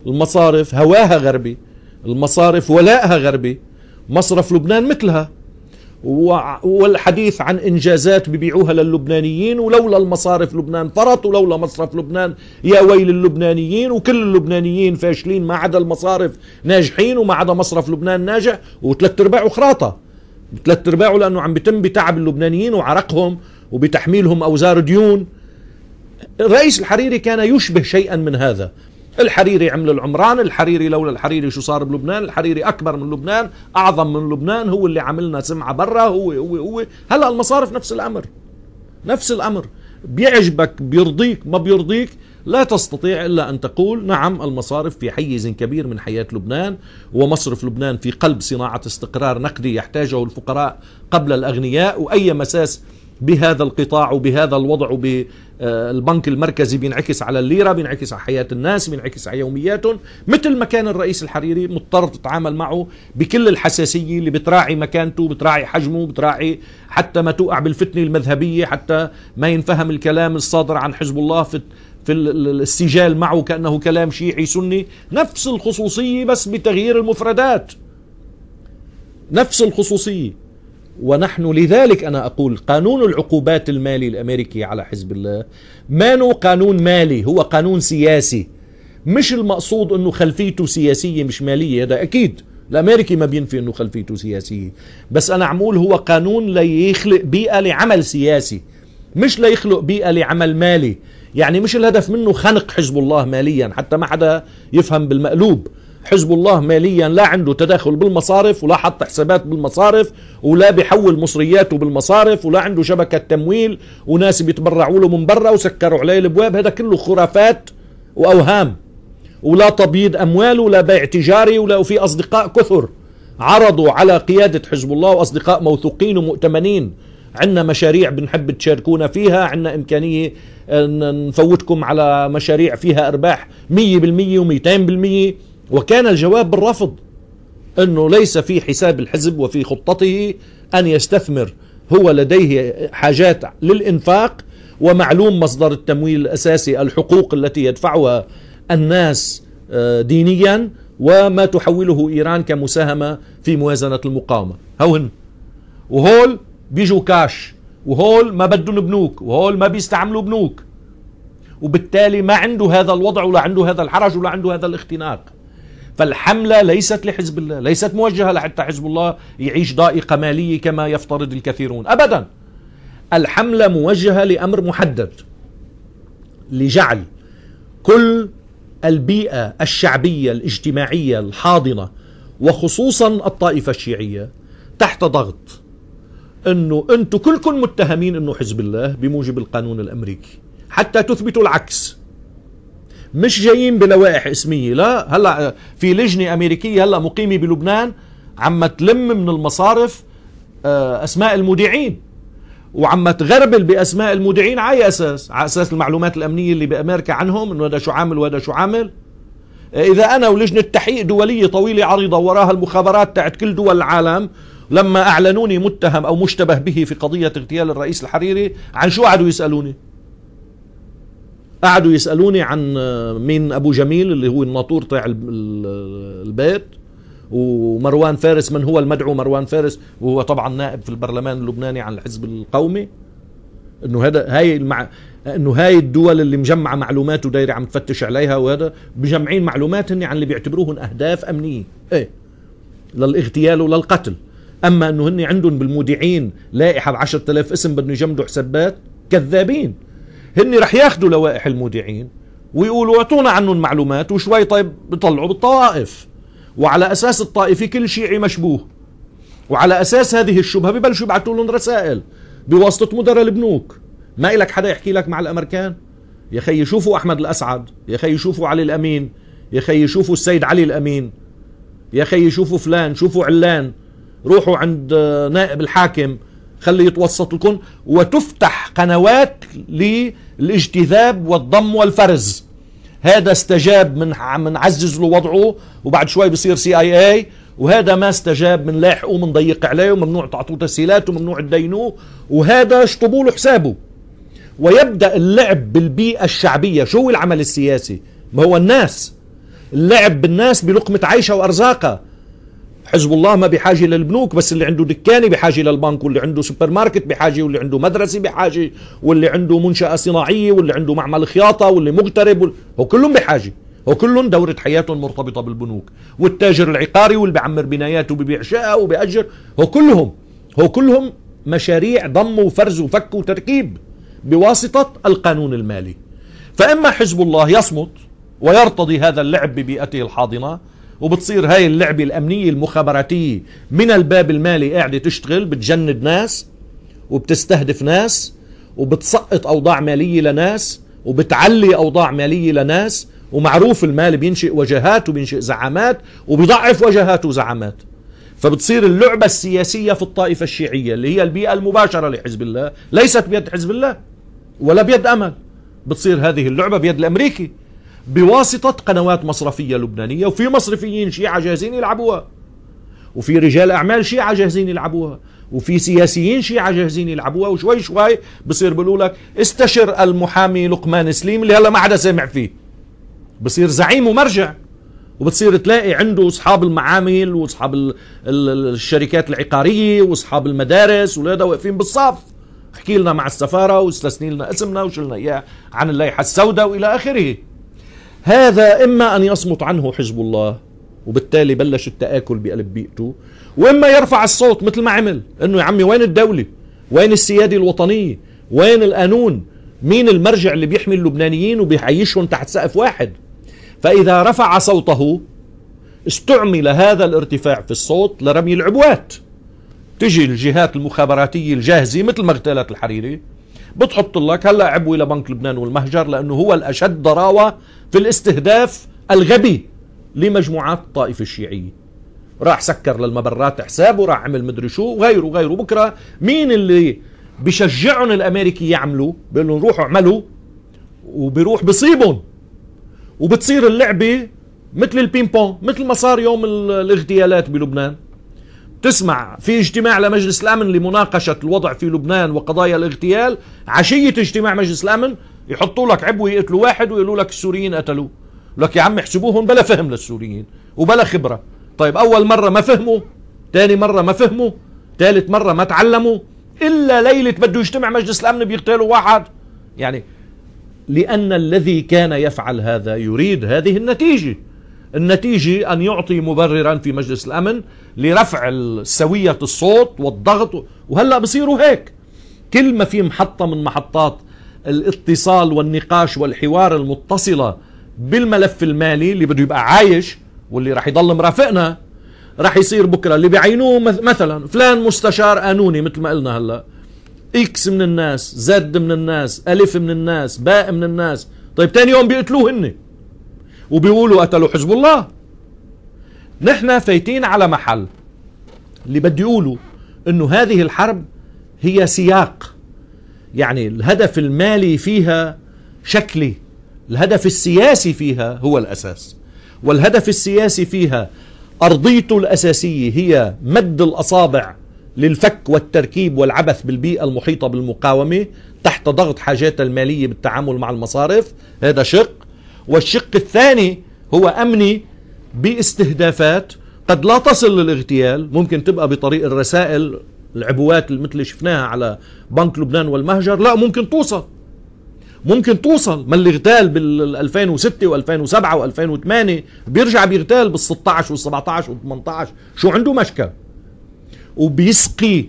المصارف هواها غربي المصارف ولائها غربي مصرف لبنان مثلها والحديث عن انجازات ببيعوها للبنانيين ولولا المصارف لبنان فرط ولولا مصرف لبنان يا ويل اللبنانيين وكل اللبنانيين فاشلين ما عدا المصارف ناجحين وما عدا مصرف لبنان ناجح وثلاث ارباعه خراطه ثلاث ارباعه لانه عم بيتم بتعب اللبنانيين وعرقهم وبتحميلهم اوزار ديون الرئيس الحريري كان يشبه شيئا من هذا الحريري عمل العمران الحريري لولا الحريري شو صار بلبنان الحريري أكبر من لبنان أعظم من لبنان هو اللي عملنا سمعة برا هو هو هو هلأ المصارف نفس الأمر نفس الأمر بيعجبك بيرضيك ما بيرضيك لا تستطيع إلا أن تقول نعم المصارف في حيز كبير من حياة لبنان ومصرف لبنان في قلب صناعة استقرار نقدي يحتاجه الفقراء قبل الأغنياء وأي مساس بهذا القطاع وبهذا الوضع بالبنك آه، المركزي بينعكس على الليره بينعكس على حياه الناس بينعكس على يومياتهم مثل ما كان الرئيس الحريري مضطر تتعامل معه بكل الحساسيه اللي بتراعي مكانته بتراعي حجمه بتراعي حتى ما توقع بالفتنه المذهبيه حتى ما ينفهم الكلام الصادر عن حزب الله في في السجال معه كانه كلام شيعي سني نفس الخصوصيه بس بتغيير المفردات نفس الخصوصيه ونحن لذلك أنا أقول قانون العقوبات المالي الأمريكي على حزب الله ما هو قانون مالي هو قانون سياسي مش المقصود أنه خلفيته سياسية مش مالية هذا أكيد الأمريكي ما بينفي أنه خلفيته سياسية بس أنا أقول هو قانون ليخلق بيئة لعمل سياسي مش ليخلق بيئة لعمل مالي يعني مش الهدف منه خنق حزب الله ماليا حتى ما حدا يفهم بالمقلوب حزب الله ماليا لا عنده تداخل بالمصارف ولا حط حسابات بالمصارف ولا بيحول مصرياته بالمصارف ولا عنده شبكة تمويل وناس بيتبرعوا له من برا وسكروا عليه الابواب هذا كله خرافات واوهام ولا تبييض اموال ولا بيع تجاري ولا وفي اصدقاء كثر عرضوا على قيادة حزب الله واصدقاء موثوقين ومؤتمنين عندنا مشاريع بنحب تشاركونا فيها عندنا إمكانية نفوتكم على مشاريع فيها أرباح 100% و200% وكان الجواب بالرفض أنه ليس في حساب الحزب وفي خطته أن يستثمر هو لديه حاجات للإنفاق ومعلوم مصدر التمويل الأساسي الحقوق التي يدفعها الناس آه، دينيا وما تحوله إيران كمساهمة في موازنة المقاومة هون وهول بيجوا كاش وهول ما بدهم بنوك وهول ما بيستعملوا بنوك وبالتالي ما عنده هذا الوضع ولا عنده هذا الحرج ولا عنده هذا الاختناق فالحملة ليست لحزب الله ليست موجهة لحتى حزب الله يعيش ضائقة مالية كما يفترض الكثيرون أبدا الحملة موجهة لأمر محدد لجعل كل البيئة الشعبية الاجتماعية الحاضنة وخصوصا الطائفة الشيعية تحت ضغط انه انتم كلكم متهمين انه حزب الله بموجب القانون الامريكي حتى تثبتوا العكس مش جايين بلوائح اسميه لا هلا آه، في لجنه امريكيه هلا مقيمه بلبنان عم تلم من المصارف آه، اسماء المودعين وعم تغربل باسماء المودعين على اي اساس؟ على اساس المعلومات الامنيه اللي بامريكا عنهم انه هذا شو عامل وهذا شو عامل؟ آه، اذا انا ولجنه تحقيق دوليه طويله عريضه وراها المخابرات تاعت كل دول العالم لما اعلنوني متهم او مشتبه به في قضيه اغتيال الرئيس الحريري عن شو عادوا يسالوني؟ قعدوا يسالوني عن آه، مين ابو جميل اللي هو الناطور تاع البيت ومروان فارس من هو المدعو مروان فارس وهو طبعا نائب في البرلمان اللبناني عن الحزب القومي انه هذا هاي المع... انه هاي الدول اللي مجمعه معلومات ودايره عم تفتش عليها وهذا مجمعين معلومات هن عن اللي بيعتبروهم اهداف امنيه ايه للاغتيال وللقتل اما انه هن عندهم بالمودعين لائحه ب 10000 اسم بدهم يجمدوا حسابات كذابين هن رح ياخذوا لوائح المودعين ويقولوا اعطونا عنهم معلومات وشوي طيب بيطلعوا بالطوائف وعلى اساس الطائفي كل شيعي مشبوه وعلى اساس هذه الشبهه ببلشوا يبعثوا لهم رسائل بواسطه مدراء البنوك ما إلك حدا يحكي لك مع الامريكان يا خي شوفوا احمد الاسعد يا خي شوفوا علي الامين يا خي شوفوا السيد علي الامين يا خي شوفوا فلان شوفوا علان روحوا عند نائب الحاكم خليه يتوسط لكم وتفتح قنوات لي الاجتذاب والضم والفرز هذا استجاب من منعزز له وضعه وبعد شوي بصير سي اي اي وهذا ما استجاب من لاحقه من ضيق عليه وممنوع تعطوه تسهيلات وممنوع تدينوه وهذا اشطبوا له حسابه ويبدا اللعب بالبيئه الشعبيه شو العمل السياسي ما هو الناس اللعب بالناس بلقمه عيشها وارزاقها حزب الله ما بحاجه للبنوك بس اللي عنده دكانه بحاجه للبنك واللي عنده سوبر ماركت بحاجه واللي عنده مدرسه بحاجه واللي عنده منشاه صناعيه واللي عنده معمل خياطه واللي مغترب وال... هو كلهم بحاجه هو كلهم دورة حياتهم مرتبطة بالبنوك والتاجر العقاري واللي بعمر بناياته وببيع شقة وبأجر هو كلهم هو كلهم مشاريع ضم وفرز وفك وتركيب بواسطة القانون المالي فإما حزب الله يصمت ويرتضي هذا اللعب ببيئته الحاضنة وبتصير هاي اللعبة الأمنية المخابراتية من الباب المالي قاعدة تشتغل بتجند ناس وبتستهدف ناس وبتسقط أوضاع مالية لناس وبتعلي أوضاع مالية لناس ومعروف المال بينشئ وجهات وبينشئ زعامات وبيضعف وجهات وزعامات فبتصير اللعبة السياسية في الطائفة الشيعية اللي هي البيئة المباشرة لحزب الله ليست بيد حزب الله ولا بيد أمل بتصير هذه اللعبة بيد الأمريكي بواسطة قنوات مصرفية لبنانية وفي مصرفيين شيعة جاهزين يلعبوها وفي رجال أعمال شيعة جاهزين يلعبوها وفي سياسيين شيعة جاهزين يلعبوها وشوي شوي بصير لك استشر المحامي لقمان سليم اللي هلا ما حدا سامع فيه بصير زعيم ومرجع وبتصير تلاقي عنده اصحاب المعامل واصحاب الشركات العقاريه واصحاب المدارس ولادا واقفين بالصف احكي لنا مع السفاره واستثني لنا اسمنا وشلنا اياه عن اللائحه السوداء والى اخره هذا إما أن يصمت عنه حزب الله وبالتالي بلش التآكل بقلب بيئته وإما يرفع الصوت مثل ما عمل إنه يا عمي وين الدولة وين السيادة الوطنية وين القانون مين المرجع اللي بيحمي اللبنانيين وبيعيشهم تحت سقف واحد فإذا رفع صوته استعمل هذا الارتفاع في الصوت لرمي العبوات تجي الجهات المخابراتية الجاهزة مثل مغتالات الحريري بتحط لك هلا عبوا الى بنك لبنان والمهجر لانه هو الاشد ضراوه في الاستهداف الغبي لمجموعات الطائفه الشيعيه راح سكر للمبرات حسابه راح عمل مدري شو وغيره وغيره بكره مين اللي بشجعهم الامريكي يعملوا بيقولوا لهم روحوا اعملوا وبيروح بصيبهم وبتصير اللعبه مثل البينبون مثل ما صار يوم الاغتيالات بلبنان تسمع في اجتماع لمجلس الامن لمناقشه الوضع في لبنان وقضايا الاغتيال عشيه اجتماع مجلس الامن يحطوا لك عبوه يقتلوا واحد ويقولوا لك السوريين قتلوه لك يا عم احسبوهم بلا فهم للسوريين وبلا خبره طيب اول مره ما فهموا ثاني مره ما فهموا ثالث مره ما تعلموا الا ليله بده يجتمع مجلس الامن بيغتالوا واحد يعني لان الذي كان يفعل هذا يريد هذه النتيجه النتيجة أن يعطي مبررا في مجلس الأمن لرفع سوية الصوت والضغط وهلأ بصيروا هيك كل ما في محطة من محطات الاتصال والنقاش والحوار المتصلة بالملف المالي اللي بده يبقى عايش واللي رح يضل مرافقنا رح يصير بكرة اللي بيعينوه مثلا فلان مستشار قانوني مثل ما قلنا هلأ اكس من الناس زد من الناس الف من الناس باء من الناس طيب تاني يوم بيقتلوه هني وبيقولوا قتلوا حزب الله نحن فايتين على محل اللي بدي يقولوا انه هذه الحرب هي سياق يعني الهدف المالي فيها شكلي الهدف السياسي فيها هو الاساس والهدف السياسي فيها ارضيته الاساسيه هي مد الاصابع للفك والتركيب والعبث بالبيئه المحيطه بالمقاومه تحت ضغط حاجاتها الماليه بالتعامل مع المصارف هذا شق والشق الثاني هو أمني باستهدافات قد لا تصل للاغتيال ممكن تبقى بطريق الرسائل العبوات مثل اللي شفناها على بنك لبنان والمهجر لا ممكن توصل ممكن توصل ما اللي اغتال بال 2006 و2007 و2008 بيرجع بيغتال بال 16 وال 17 وال 18 شو عنده مشكل وبيسقي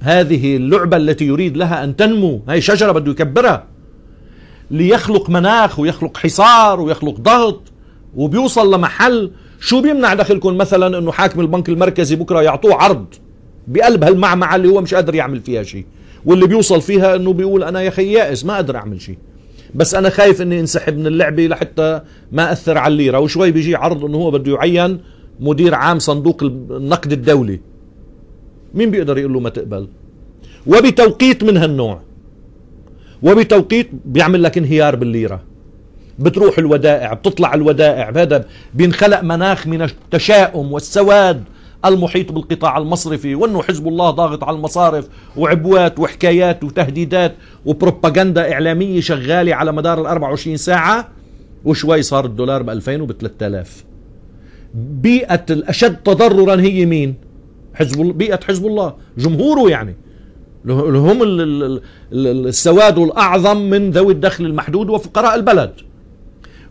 هذه اللعبة التي يريد لها أن تنمو هاي شجرة بده يكبرها ليخلق مناخ ويخلق حصار ويخلق ضغط وبيوصل لمحل شو بيمنع دخلكم مثلا انه حاكم البنك المركزي بكره يعطوه عرض بقلب هالمعمعه اللي هو مش قادر يعمل فيها شيء واللي بيوصل فيها انه بيقول انا يا اخي يائس ما قادر اعمل شيء بس انا خايف اني انسحب من اللعبه لحتى ما اثر على الليره وشوي بيجي عرض انه هو بده يعين مدير عام صندوق النقد الدولي مين بيقدر يقول له ما تقبل وبتوقيت من هالنوع وبتوقيت بيعمل لك انهيار بالليره بتروح الودائع بتطلع الودائع هذا بينخلق مناخ من التشاؤم والسواد المحيط بالقطاع المصرفي وانه حزب الله ضاغط على المصارف وعبوات وحكايات وتهديدات وبروباغندا اعلاميه شغاله على مدار ال 24 ساعه وشوي صار الدولار ب 2000 وب 3000 بيئه الاشد تضررا هي مين؟ حزب بيئه حزب الله جمهوره يعني اللي هم السواد الأعظم من ذوي الدخل المحدود وفقراء البلد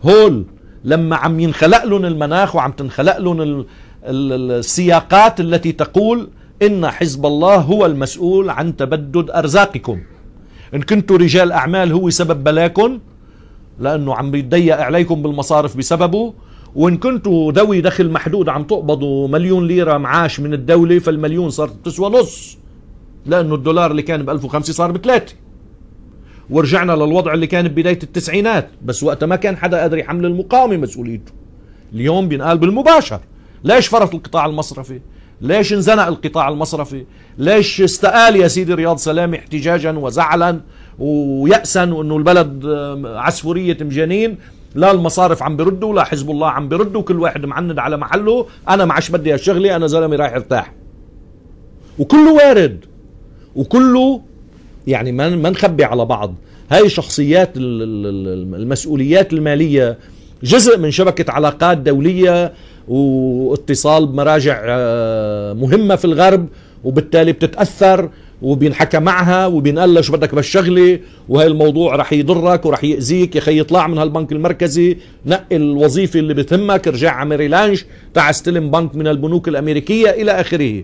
هول لما عم ينخلق لهم المناخ وعم تنخلق لهم السياقات التي تقول إن حزب الله هو المسؤول عن تبدد أرزاقكم إن كنتوا رجال أعمال هو سبب بلاكم لأنه عم بيتضيق عليكم بالمصارف بسببه وإن كنتوا ذوي دخل محدود عم تقبضوا مليون ليرة معاش من الدولة فالمليون صارت تسوى نص لانه الدولار اللي كان ب 1005 صار بثلاثه ورجعنا للوضع اللي كان ببدايه التسعينات بس وقتها ما كان حدا قادر يحمل المقاومه مسؤوليته اليوم بينقال بالمباشر ليش فرط القطاع المصرفي ليش انزنق القطاع المصرفي ليش استقال يا سيدي رياض سلام احتجاجا وزعلا ويأسا وانه البلد عسفورية مجانين لا المصارف عم بردوا ولا حزب الله عم بردوا كل واحد معند على محله انا معش بدي هالشغله انا زلمه رايح ارتاح وكله وارد وكله يعني ما ما نخبي على بعض هاي شخصيات المسؤوليات الماليه جزء من شبكه علاقات دوليه واتصال بمراجع آه، مهمه في الغرب وبالتالي بتتاثر وبينحكى معها وبينقال شو بدك بالشغله وهي الموضوع رح يضرك ورح ياذيك يا اخي اطلع من هالبنك المركزي نقي الوظيفه اللي بتهمك ارجع على ميريلانش تعا استلم بنك من البنوك الامريكيه الى اخره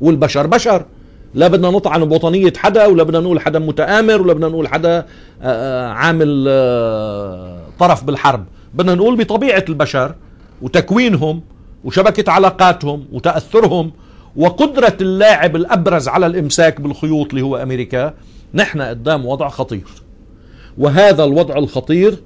والبشر بشر لا بدنا نطعن بوطنية حدا ولا بدنا نقول حدا متآمر ولا بدنا نقول حدا آه، آه، عامل آه، طرف بالحرب بدنا نقول بطبيعة البشر وتكوينهم وشبكة علاقاتهم وتأثرهم وقدرة اللاعب الأبرز على الإمساك بالخيوط اللي هو أمريكا نحن قدام وضع خطير وهذا الوضع الخطير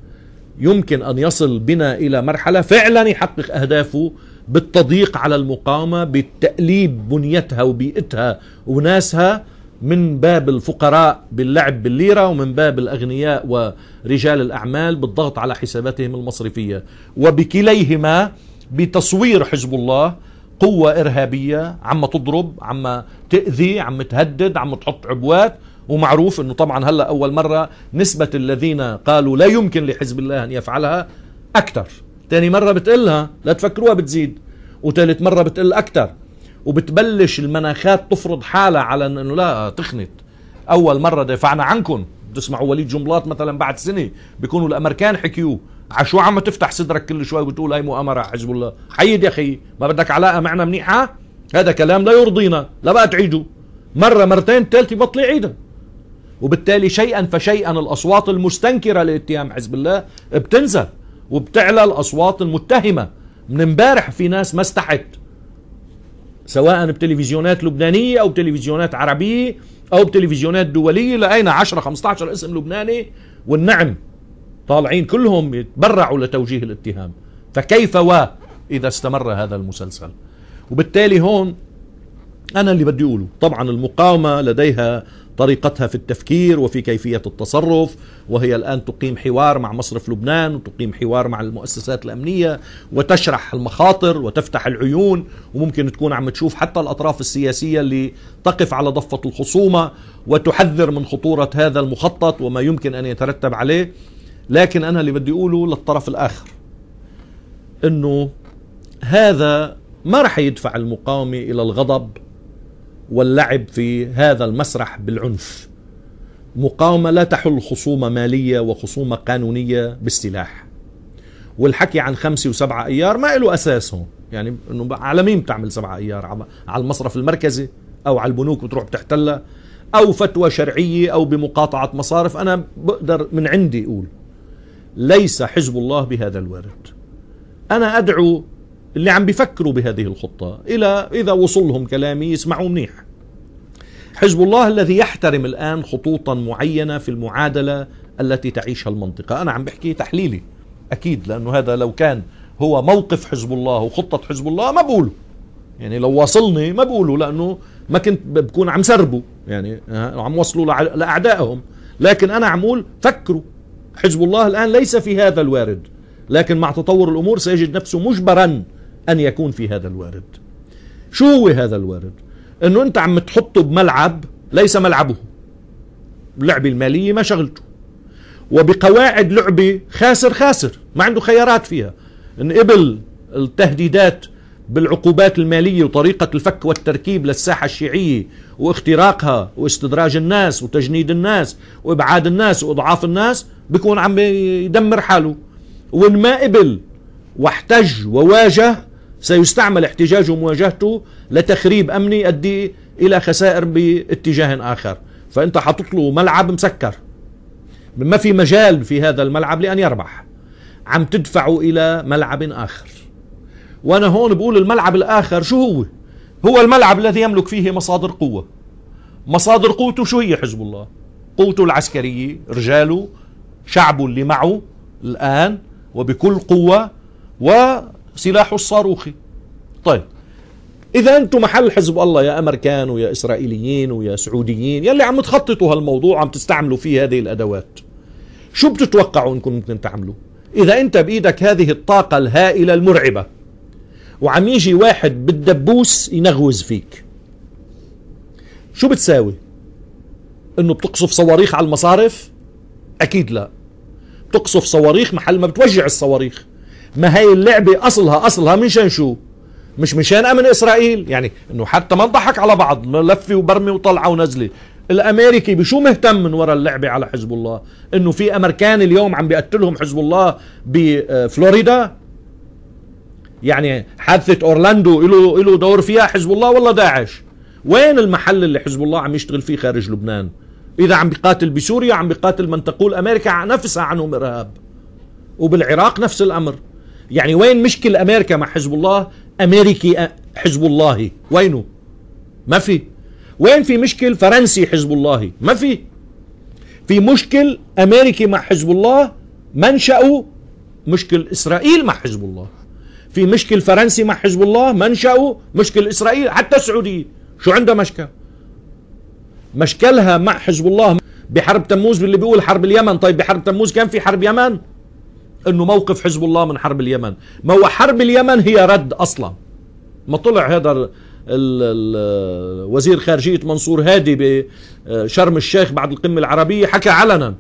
يمكن أن يصل بنا إلى مرحلة فعلا يحقق أهدافه بالتضييق على المقاومة بالتأليب بنيتها وبيئتها وناسها من باب الفقراء باللعب بالليرة ومن باب الأغنياء ورجال الأعمال بالضغط على حساباتهم المصرفية وبكليهما بتصوير حزب الله قوة إرهابية عم تضرب عم تأذي عم تهدد عم تحط عبوات ومعروف أنه طبعا هلأ أول مرة نسبة الذين قالوا لا يمكن لحزب الله أن يفعلها أكثر تاني مرة بتقلها لا تفكروها بتزيد وتالت مرة بتقل أكتر وبتبلش المناخات تفرض حالها على أنه لا تخنت أول مرة دافعنا عنكم بتسمعوا وليد جملات مثلا بعد سنة بيكونوا الأمريكان حكيوه عشو عم تفتح صدرك كل شوي وتقول هاي مؤامرة حزب الله حيد يا أخي ما بدك علاقة معنا منيحة هذا كلام لا يرضينا لا بقى تعيده مرة مرتين ثالثة بطل عيدها وبالتالي شيئا فشيئا الأصوات المستنكرة لاتهام حزب الله بتنزل وبتعلى الاصوات المتهمه من امبارح في ناس ما استحت سواء بتلفزيونات لبنانيه او بتلفزيونات عربيه او بتلفزيونات دوليه لقينا 10 15 اسم لبناني والنعم طالعين كلهم يتبرعوا لتوجيه الاتهام فكيف و اذا استمر هذا المسلسل وبالتالي هون انا اللي بدي اقوله طبعا المقاومه لديها طريقتها في التفكير وفي كيفية التصرف وهي الآن تقيم حوار مع مصرف لبنان وتقيم حوار مع المؤسسات الأمنية وتشرح المخاطر وتفتح العيون وممكن تكون عم تشوف حتى الأطراف السياسية اللي تقف على ضفة الخصومة وتحذر من خطورة هذا المخطط وما يمكن أن يترتب عليه لكن أنا اللي بدي أقوله للطرف الآخر أنه هذا ما رح يدفع المقاومة إلى الغضب واللعب في هذا المسرح بالعنف مقاومة لا تحل خصومة مالية وخصومة قانونية بالسلاح والحكي عن خمسة وسبعة أيار ما له أساس هون يعني انه على مين بتعمل سبعة أيار على المصرف المركزي أو على البنوك بتروح بتحتلها أو فتوى شرعية أو بمقاطعة مصارف أنا بقدر من عندي أقول ليس حزب الله بهذا الوارد أنا أدعو اللي عم بيفكروا بهذه الخطة إلى إذا وصلهم كلامي يسمعوا منيح حزب الله الذي يحترم الآن خطوطا معينة في المعادلة التي تعيشها المنطقة أنا عم بحكي تحليلي أكيد لأنه هذا لو كان هو موقف حزب الله وخطة حزب الله ما بقوله يعني لو واصلني ما بقوله لأنه ما كنت بكون عم سربه يعني آه، عم وصلوا لأعدائهم لكن أنا عم أقول فكروا حزب الله الآن ليس في هذا الوارد لكن مع تطور الأمور سيجد نفسه مجبرا أن يكون في هذا الوارد شو هو هذا الوارد أنه أنت عم تحطه بملعب ليس ملعبه اللعبة المالية ما شغلته وبقواعد لعبة خاسر خاسر ما عنده خيارات فيها إن قبل التهديدات بالعقوبات المالية وطريقة الفك والتركيب للساحة الشيعية واختراقها واستدراج الناس وتجنيد الناس وإبعاد الناس وإضعاف الناس بيكون عم يدمر حاله وإن ما قبل واحتج وواجه سيستعمل احتجاج ومواجهته لتخريب أمني يؤدي إلى خسائر باتجاه آخر فأنت حاطط له ملعب مسكر ما في مجال في هذا الملعب لأن يربح عم تدفعه إلى ملعب آخر وأنا هون بقول الملعب الآخر شو هو هو الملعب الذي يملك فيه مصادر قوة مصادر قوته شو هي حزب الله قوته العسكرية رجاله شعبه اللي معه الآن وبكل قوة و سلاح الصاروخي طيب اذا انتم محل حزب الله يا امريكان ويا اسرائيليين ويا سعوديين يلي عم تخططوا هالموضوع عم تستعملوا فيه هذه الادوات شو بتتوقعوا انكم ممكن تعملوا اذا انت بايدك هذه الطاقه الهائله المرعبه وعم يجي واحد بالدبوس ينغوز فيك شو بتساوي انه بتقصف صواريخ على المصارف اكيد لا بتقصف صواريخ محل ما بتوجع الصواريخ ما هي اللعبة أصلها أصلها منشان شو مش مشان أمن إسرائيل يعني إنه حتى ما نضحك على بعض لفة وبرمي وطلعة ونزلة الامريكي بشو مهتم من وراء اللعبه على حزب الله انه في امريكان اليوم عم بيقتلهم حزب الله بفلوريدا يعني حادثه اورلاندو له له دور فيها حزب الله ولا داعش وين المحل اللي حزب الله عم يشتغل فيه خارج لبنان اذا عم بيقاتل بسوريا عم بيقاتل من تقول امريكا نفسها عنهم ارهاب وبالعراق نفس الامر يعني وين مشكل امريكا مع حزب الله امريكي حزب الله وينه ما في وين في مشكل فرنسي حزب الله ما في في مشكل امريكي مع حزب الله منشأه مشكل اسرائيل مع حزب الله في مشكل فرنسي مع حزب الله منشأه مشكل اسرائيل حتى السعوديه شو عندها مشكل مشكلها مع حزب الله بحرب تموز اللي بيقول حرب اليمن طيب بحرب تموز كان في حرب يمن انه موقف حزب الله من حرب اليمن ما هو حرب اليمن هي رد اصلا ما طلع هذا ال ال وزير خارجية منصور هادي بشرم الشيخ بعد القمة العربية حكى علنا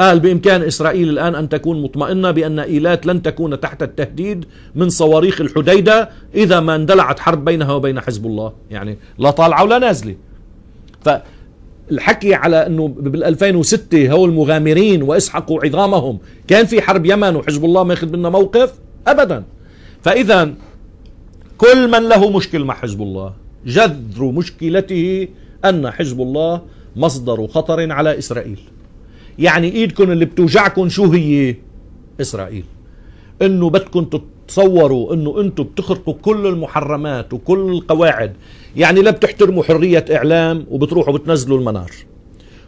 قال بإمكان إسرائيل الآن أن تكون مطمئنة بأن إيلات لن تكون تحت التهديد من صواريخ الحديدة إذا ما اندلعت حرب بينها وبين حزب الله يعني لا طالعة ولا نازلة ف الحكي على انه بال2006 هو المغامرين واسحقوا عظامهم كان في حرب يمن وحزب الله ماخذ منا موقف ابدا فاذا كل من له مشكل مع حزب الله جذر مشكلته ان حزب الله مصدر خطر على اسرائيل يعني ايدكم اللي بتوجعكم شو هي اسرائيل انه بدكم تصوروا انه انتم بتخرقوا كل المحرمات وكل القواعد يعني لا بتحترموا حرية اعلام وبتروحوا بتنزلوا المنار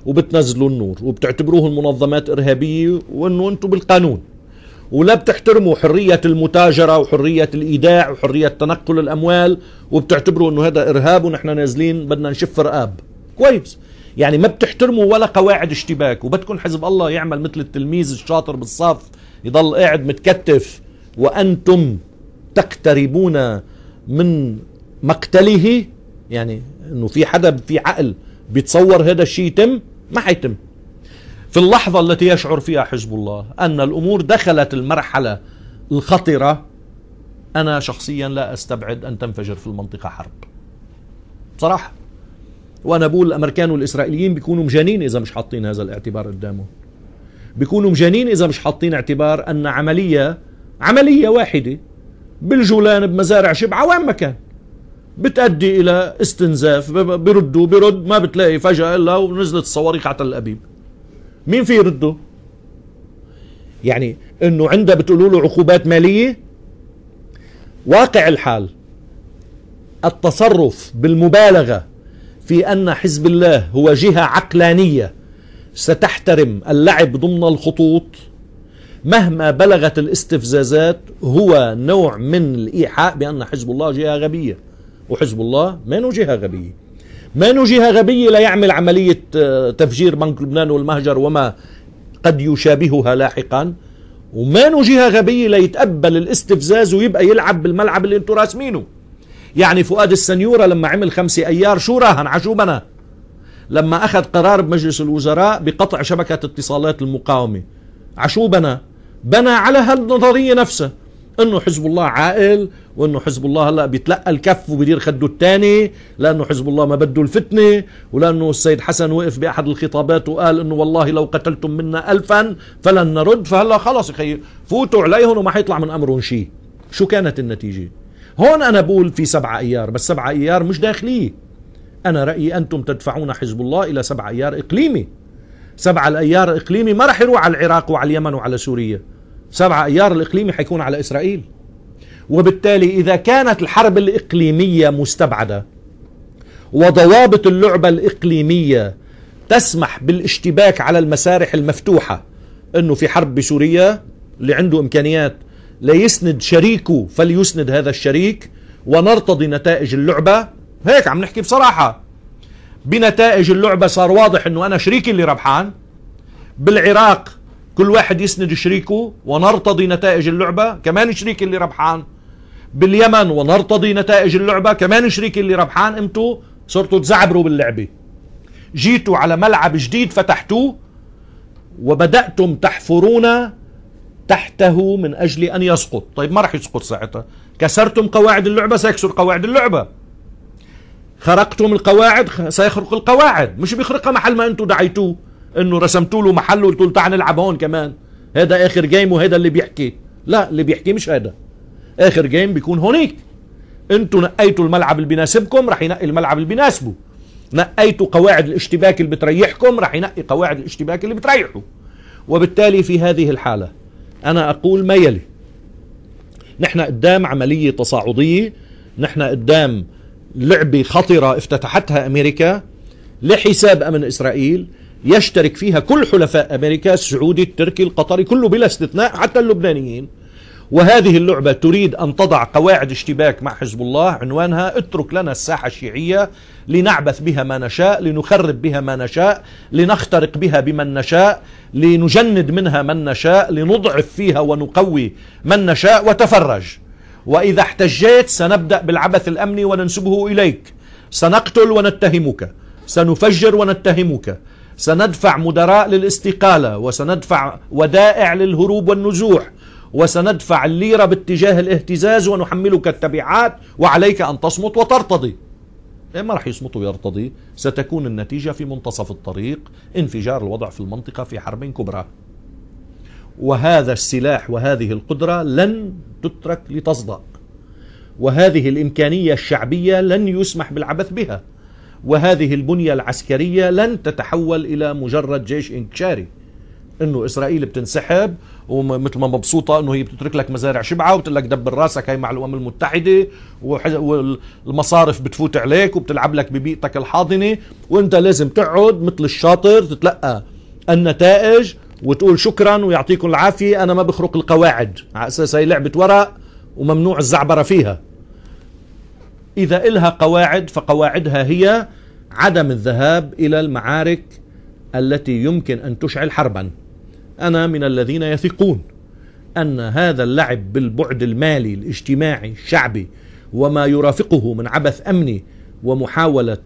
وبتنزلوا النور وبتعتبروهم منظمات ارهابية وانه انتم بالقانون ولا بتحترموا حرية المتاجرة وحرية الإيداع وحرية تنقل الأموال وبتعتبروا أنه هذا إرهاب ونحن نازلين بدنا نشف رقاب كويس يعني ما بتحترموا ولا قواعد اشتباك وبدكم حزب الله يعمل مثل التلميذ الشاطر بالصف يضل قاعد متكتف وأنتم تقتربون من مقتله يعني انه في حدا في عقل بيتصور هذا الشيء يتم ما حيتم في اللحظة التي يشعر فيها حزب الله أن الأمور دخلت المرحلة الخطرة أنا شخصيا لا أستبعد أن تنفجر في المنطقة حرب بصراحة وأنا بقول الأمريكان والإسرائيليين بيكونوا مجانين إذا مش حاطين هذا الاعتبار قدامهم بيكونوا مجانين إذا مش حاطين اعتبار أن عملية عملية واحدة بالجولان بمزارع شبعة وين ما كان بتأدي إلى استنزاف بردوا برد ما بتلاقي فجأة إلا ونزلت الصواريخ على تل أبيب مين في يرده؟ يعني انه عندها بتقولوا له عقوبات ماليه واقع الحال التصرف بالمبالغه في ان حزب الله هو جهه عقلانيه ستحترم اللعب ضمن الخطوط مهما بلغت الاستفزازات هو نوع من الإيحاء بأن حزب الله جهة غبية وحزب الله ما جهة غبية ما جهة غبية لا يعمل عملية آه، تفجير بنك لبنان والمهجر وما قد يشابهها لاحقا وما جهة غبية لا يتقبل الاستفزاز ويبقى يلعب بالملعب اللي انتوا راسمينه يعني فؤاد السنيورة لما عمل خمسة أيار شو راهن بنا لما أخذ قرار بمجلس الوزراء بقطع شبكة اتصالات المقاومة بنا بنى على هالنظريه نفسها انه حزب الله عاقل وانه حزب الله هلا بيتلقى الكف وبيدير خده الثاني لانه حزب الله ما بده الفتنه ولانه السيد حسن وقف باحد الخطابات وقال انه والله لو قتلتم منا الفا فلن نرد فهلا خلص يا فوتوا عليهم وما حيطلع من امرهم شيء شو كانت النتيجه هون انا بقول في سبعة ايار بس سبعة ايار مش داخليه انا رايي انتم تدفعون حزب الله الى سبعة ايار اقليمي سبعة الايار اقليمي ما راح يروح على العراق وعلى اليمن وعلى سوريا سبعة أيار الإقليمي حيكون على إسرائيل وبالتالي إذا كانت الحرب الإقليمية مستبعدة وضوابط اللعبة الإقليمية تسمح بالاشتباك على المسارح المفتوحة أنه في حرب بسوريا اللي عنده إمكانيات لا يسند شريكه فليسند هذا الشريك ونرتضي نتائج اللعبة هيك عم نحكي بصراحة بنتائج اللعبة صار واضح أنه أنا شريكي اللي ربحان بالعراق كل واحد يسند شريكه ونرتضي نتائج اللعبة كمان شريك اللي ربحان باليمن ونرتضي نتائج اللعبة كمان شريك اللي ربحان انتو صرتوا تزعبروا باللعبة جيتوا على ملعب جديد فتحتوه وبدأتم تحفرون تحته من أجل أن يسقط طيب ما رح يسقط ساعتها كسرتم قواعد اللعبة سيكسر قواعد اللعبة خرقتم القواعد سيخرق القواعد مش بيخرقها محل ما أنتم دعيتوه انه رسمت له محل وقلت له تعال نلعب هون كمان هذا اخر جيم وهذا اللي بيحكي لا اللي بيحكي مش هذا اخر جيم بيكون هونيك انتوا نقيتوا الملعب اللي بيناسبكم رح ينقي الملعب اللي بيناسبه نقيتوا قواعد الاشتباك اللي بتريحكم رح ينقي قواعد الاشتباك اللي بتريحه وبالتالي في هذه الحالة أنا أقول ما يلي نحن قدام عملية تصاعدية نحن قدام لعبة خطرة افتتحتها أمريكا لحساب أمن إسرائيل يشترك فيها كل حلفاء أمريكا السعودي التركي القطري كله بلا استثناء حتى اللبنانيين وهذه اللعبة تريد أن تضع قواعد اشتباك مع حزب الله عنوانها اترك لنا الساحة الشيعية لنعبث بها ما نشاء لنخرب بها ما نشاء لنخترق بها بمن نشاء لنجند منها من نشاء لنضعف فيها ونقوي من نشاء وتفرج وإذا احتجيت سنبدأ بالعبث الأمني وننسبه إليك سنقتل ونتهمك سنفجر ونتهمك سندفع مدراء للاستقالة وسندفع ودائع للهروب والنزوح وسندفع الليرة باتجاه الاهتزاز ونحملك التبعات وعليك أن تصمت وترتضي إما إيه رح يصمت ويرتضي ستكون النتيجة في منتصف الطريق انفجار الوضع في المنطقة في حرب كبرى وهذا السلاح وهذه القدرة لن تترك لتصدق وهذه الإمكانية الشعبية لن يسمح بالعبث بها وهذه البنية العسكرية لن تتحول إلى مجرد جيش انكشاري انه اسرائيل بتنسحب ومثل ما مبسوطه انه هي بتترك لك مزارع شبعه وبتقول لك دبر راسك هي مع الامم المتحده والمصارف بتفوت عليك وبتلعب لك ببيئتك الحاضنه وانت لازم تقعد مثل الشاطر تتلقى النتائج وتقول شكرا ويعطيكم العافيه انا ما بخرق القواعد على اساس هي لعبه ورق وممنوع الزعبره فيها إذا إلها قواعد فقواعدها هي عدم الذهاب إلى المعارك التي يمكن أن تشعل حربا أنا من الذين يثقون أن هذا اللعب بالبعد المالي الاجتماعي الشعبي وما يرافقه من عبث أمني ومحاولة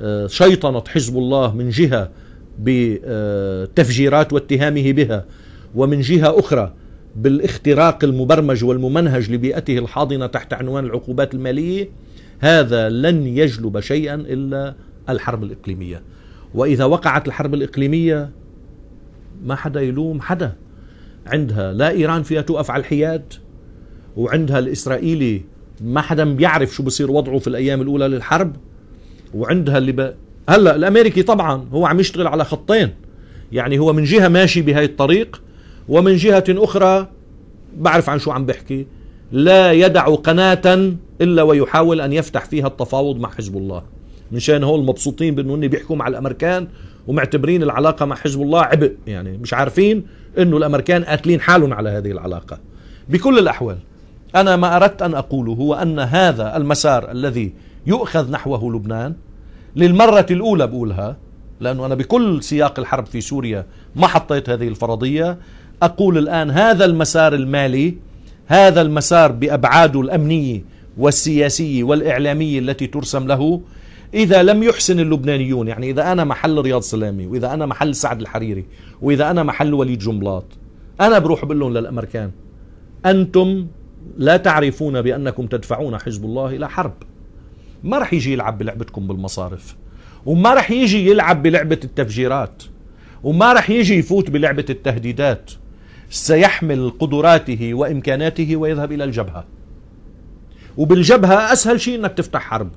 آه، شيطنة حزب الله من جهة بتفجيرات آه، واتهامه بها ومن جهة أخرى بالاختراق المبرمج والممنهج لبيئته الحاضنة تحت عنوان العقوبات المالية هذا لن يجلب شيئا الا الحرب الاقليميه واذا وقعت الحرب الاقليميه ما حدا يلوم حدا عندها لا ايران فيها توقف على الحياد وعندها الاسرائيلي ما حدا بيعرف شو بصير وضعه في الايام الاولى للحرب وعندها اللي ب... هلا الامريكي طبعا هو عم يشتغل على خطين يعني هو من جهه ماشي بهاي الطريق ومن جهه اخرى بعرف عن شو عم بحكي لا يدع قناه الا ويحاول ان يفتح فيها التفاوض مع حزب الله منشان هول مبسوطين بانه هن بيحكوا مع الامريكان ومعتبرين العلاقه مع حزب الله عبء يعني مش عارفين انه الامريكان قاتلين حالهم على هذه العلاقه بكل الاحوال انا ما اردت ان اقوله هو ان هذا المسار الذي يؤخذ نحوه لبنان للمره الاولى بقولها لانه انا بكل سياق الحرب في سوريا ما حطيت هذه الفرضيه اقول الان هذا المسار المالي هذا المسار بابعاده الامنيه والسياسي والإعلامي التي ترسم له إذا لم يحسن اللبنانيون يعني إذا أنا محل رياض سلامي وإذا أنا محل سعد الحريري وإذا أنا محل وليد جملاط أنا بروح بقول لهم للأمريكان أنتم لا تعرفون بأنكم تدفعون حزب الله إلى حرب ما رح يجي يلعب بلعبتكم بالمصارف وما رح يجي يلعب بلعبة التفجيرات وما رح يجي يفوت بلعبة التهديدات سيحمل قدراته وإمكاناته ويذهب إلى الجبهة وبالجبهه اسهل شيء انك تفتح حرب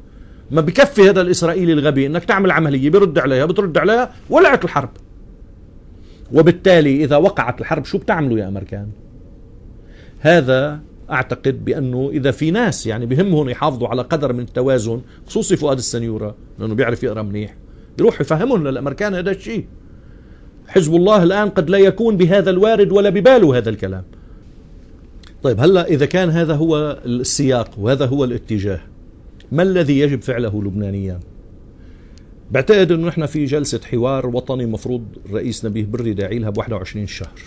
ما بكفي هذا الاسرائيلي الغبي انك تعمل عمليه بيرد عليها بترد عليها ولعت الحرب وبالتالي اذا وقعت الحرب شو بتعملوا يا امريكان هذا اعتقد بانه اذا في ناس يعني بهمهم يحافظوا على قدر من التوازن خصوصي فؤاد السنيوره لانه بيعرف يقرا منيح يروح يفهمهم للامريكان هذا الشيء حزب الله الان قد لا يكون بهذا الوارد ولا بباله هذا الكلام طيب هلا إذا كان هذا هو السياق وهذا هو الاتجاه ما الذي يجب فعله لبنانيا؟ بعتقد انه نحن في جلسه حوار وطني مفروض الرئيس نبيه بري داعي لها ب 21 شهر.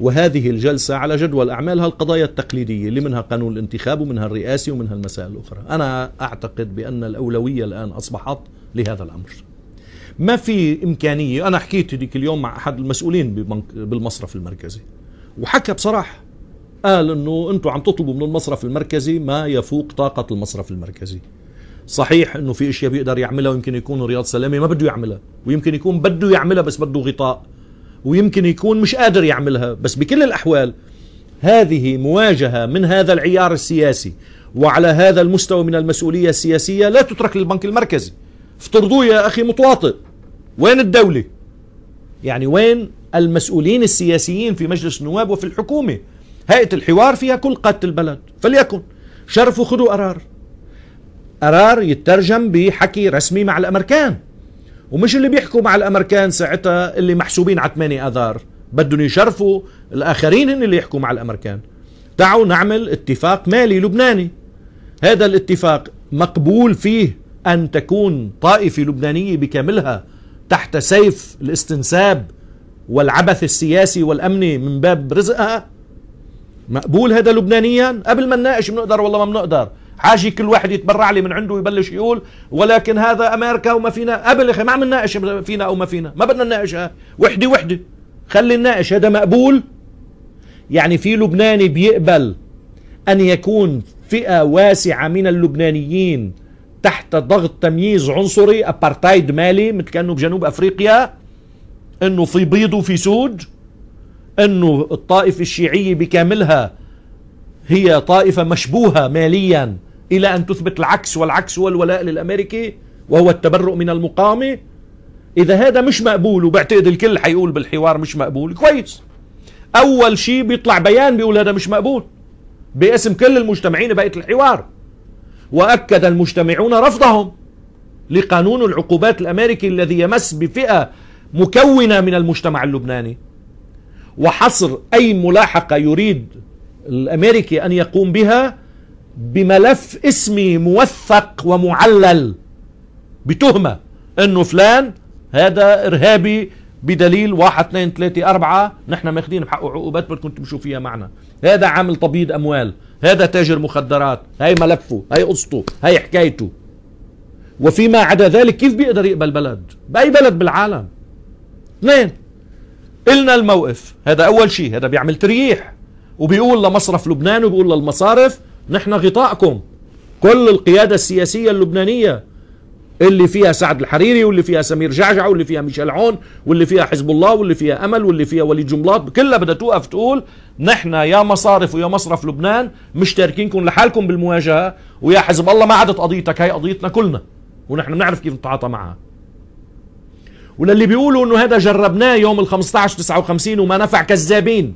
وهذه الجلسه على جدول اعمالها القضايا التقليديه اللي منها قانون الانتخاب ومنها الرئاسي ومنها المسائل الاخرى، انا اعتقد بان الاولويه الان اصبحت لهذا الامر. ما في امكانيه، انا حكيت ذيك اليوم مع احد المسؤولين بالمصرف المركزي وحكى بصراحه قال انه انتم عم تطلبوا من المصرف المركزي ما يفوق طاقه المصرف المركزي صحيح انه في اشياء بيقدر يعملها ويمكن يكون رياض سلامه ما بده يعملها ويمكن يكون بده يعملها بس بده غطاء ويمكن يكون مش قادر يعملها بس بكل الاحوال هذه مواجهه من هذا العيار السياسي وعلى هذا المستوى من المسؤوليه السياسيه لا تترك للبنك المركزي افترضوه يا اخي متواطئ وين الدوله يعني وين المسؤولين السياسيين في مجلس النواب وفي الحكومه هيئة الحوار فيها كل قادة البلد فليكن شرف خذوا قرار قرار يترجم بحكي رسمي مع الأمريكان ومش اللي بيحكوا مع الأمريكان ساعتها اللي محسوبين على 8 آذار بدهم يشرفوا الآخرين هن اللي يحكوا مع الأمريكان تعوا نعمل اتفاق مالي لبناني هذا الاتفاق مقبول فيه أن تكون طائفة لبنانية بكاملها تحت سيف الاستنساب والعبث السياسي والأمني من باب رزقها مقبول هذا لبنانيا قبل ما نناقش بنقدر والله ما بنقدر حاجي كل واحد يتبرع لي من عنده ويبلش يقول ولكن هذا امريكا وما فينا قبل اخي ما عم نناقش فينا او ما فينا ما بدنا نناقشها وحده وحده خلي نناقش هذا مقبول يعني في لبناني بيقبل ان يكون فئه واسعه من اللبنانيين تحت ضغط تمييز عنصري ابارتايد مالي مثل كانه بجنوب افريقيا انه في بيض وفي سود أنه الطائفة الشيعية بكاملها هي طائفة مشبوهة ماليا إلى أن تثبت العكس والعكس هو الولاء للأمريكي وهو التبرؤ من المقامة إذا هذا مش مقبول وبعتقد الكل حيقول بالحوار مش مقبول كويس أول شيء بيطلع بيان بيقول هذا مش مقبول باسم كل المجتمعين بقية الحوار وأكد المجتمعون رفضهم لقانون العقوبات الأمريكي الذي يمس بفئة مكونة من المجتمع اللبناني وحصر أي ملاحقة يريد الأمريكي أن يقوم بها بملف اسمي موثق ومعلل بتهمة أنه فلان هذا إرهابي بدليل واحد اثنين ثلاثة أربعة نحن ماخدين بحقه عقوبات بدكم تمشوا فيها معنا هذا عامل تبييض أموال هذا تاجر مخدرات هاي ملفه هاي قصته هاي حكايته وفيما عدا ذلك كيف بيقدر يقبل بلد بأي بلد بالعالم اثنين إلنا الموقف هذا أول شيء هذا بيعمل تريح وبيقول لمصرف لبنان وبيقول للمصارف نحن غطائكم كل القيادة السياسية اللبنانية اللي فيها سعد الحريري واللي فيها سمير جعجع واللي فيها ميشيل عون واللي فيها حزب الله واللي فيها امل واللي فيها وليد جملاط كلها بدها توقف تقول نحن يا مصارف ويا مصرف لبنان مش تاركينكم لحالكم بالمواجهه ويا حزب الله ما عادت قضيتك هي قضيتنا كلنا ونحن بنعرف كيف نتعاطى معها وللي بيقولوا انه هذا جربناه يوم ال 15 59 وما نفع كذابين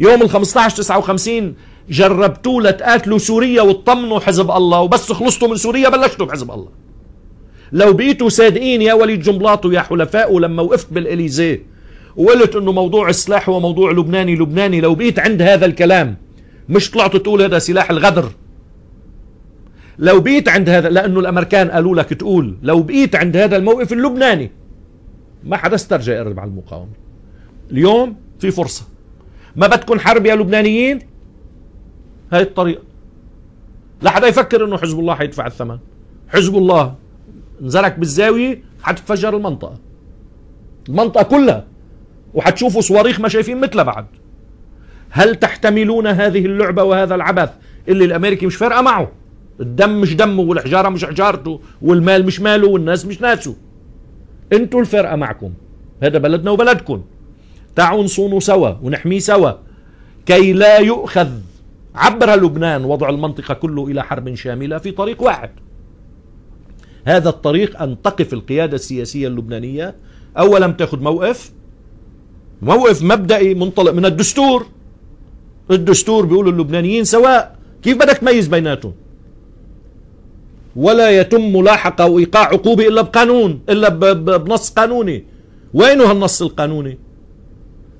يوم ال 15 59 جربتوا لتقاتلوا سوريا وتطمنوا حزب الله وبس خلصتوا من سوريا بلشتوا بحزب الله لو بقيتوا صادقين يا وليد جنبلاط ويا حلفائه لما وقفت بالإليزيه وقلت انه موضوع السلاح هو موضوع لبناني لبناني لو بقيت عند هذا الكلام مش طلعتوا تقول هذا سلاح الغدر لو بقيت عند هذا لانه الامريكان قالوا لك تقول لو بقيت عند هذا الموقف اللبناني ما حدا استرجى يقرب على المقاومة اليوم في فرصة ما بدكم حرب يا لبنانيين هاي الطريقة لا حدا يفكر انه حزب الله حيدفع الثمن حزب الله انزلك بالزاوية حتتفجر المنطقة المنطقة كلها وحتشوفوا صواريخ ما شايفين مثلها بعد هل تحتملون هذه اللعبة وهذا العبث اللي الأمريكي مش فارقة معه الدم مش دمه والحجارة مش حجارته والمال مش ماله والناس مش ناسه انتوا الفرقه معكم هذا بلدنا وبلدكم تعالوا نصونوا سوا ونحميه سوا كي لا يؤخذ عبر لبنان وضع المنطقه كله الى حرب شامله في طريق واحد هذا الطريق ان تقف القياده السياسيه اللبنانيه اولا تاخذ موقف موقف مبدئي منطلق من الدستور الدستور بيقول اللبنانيين سواء كيف بدك تميز بيناتهم ولا يتم ملاحقة وإيقاع عقوبة إلا بقانون إلا بنص قانوني وين هالنص القانوني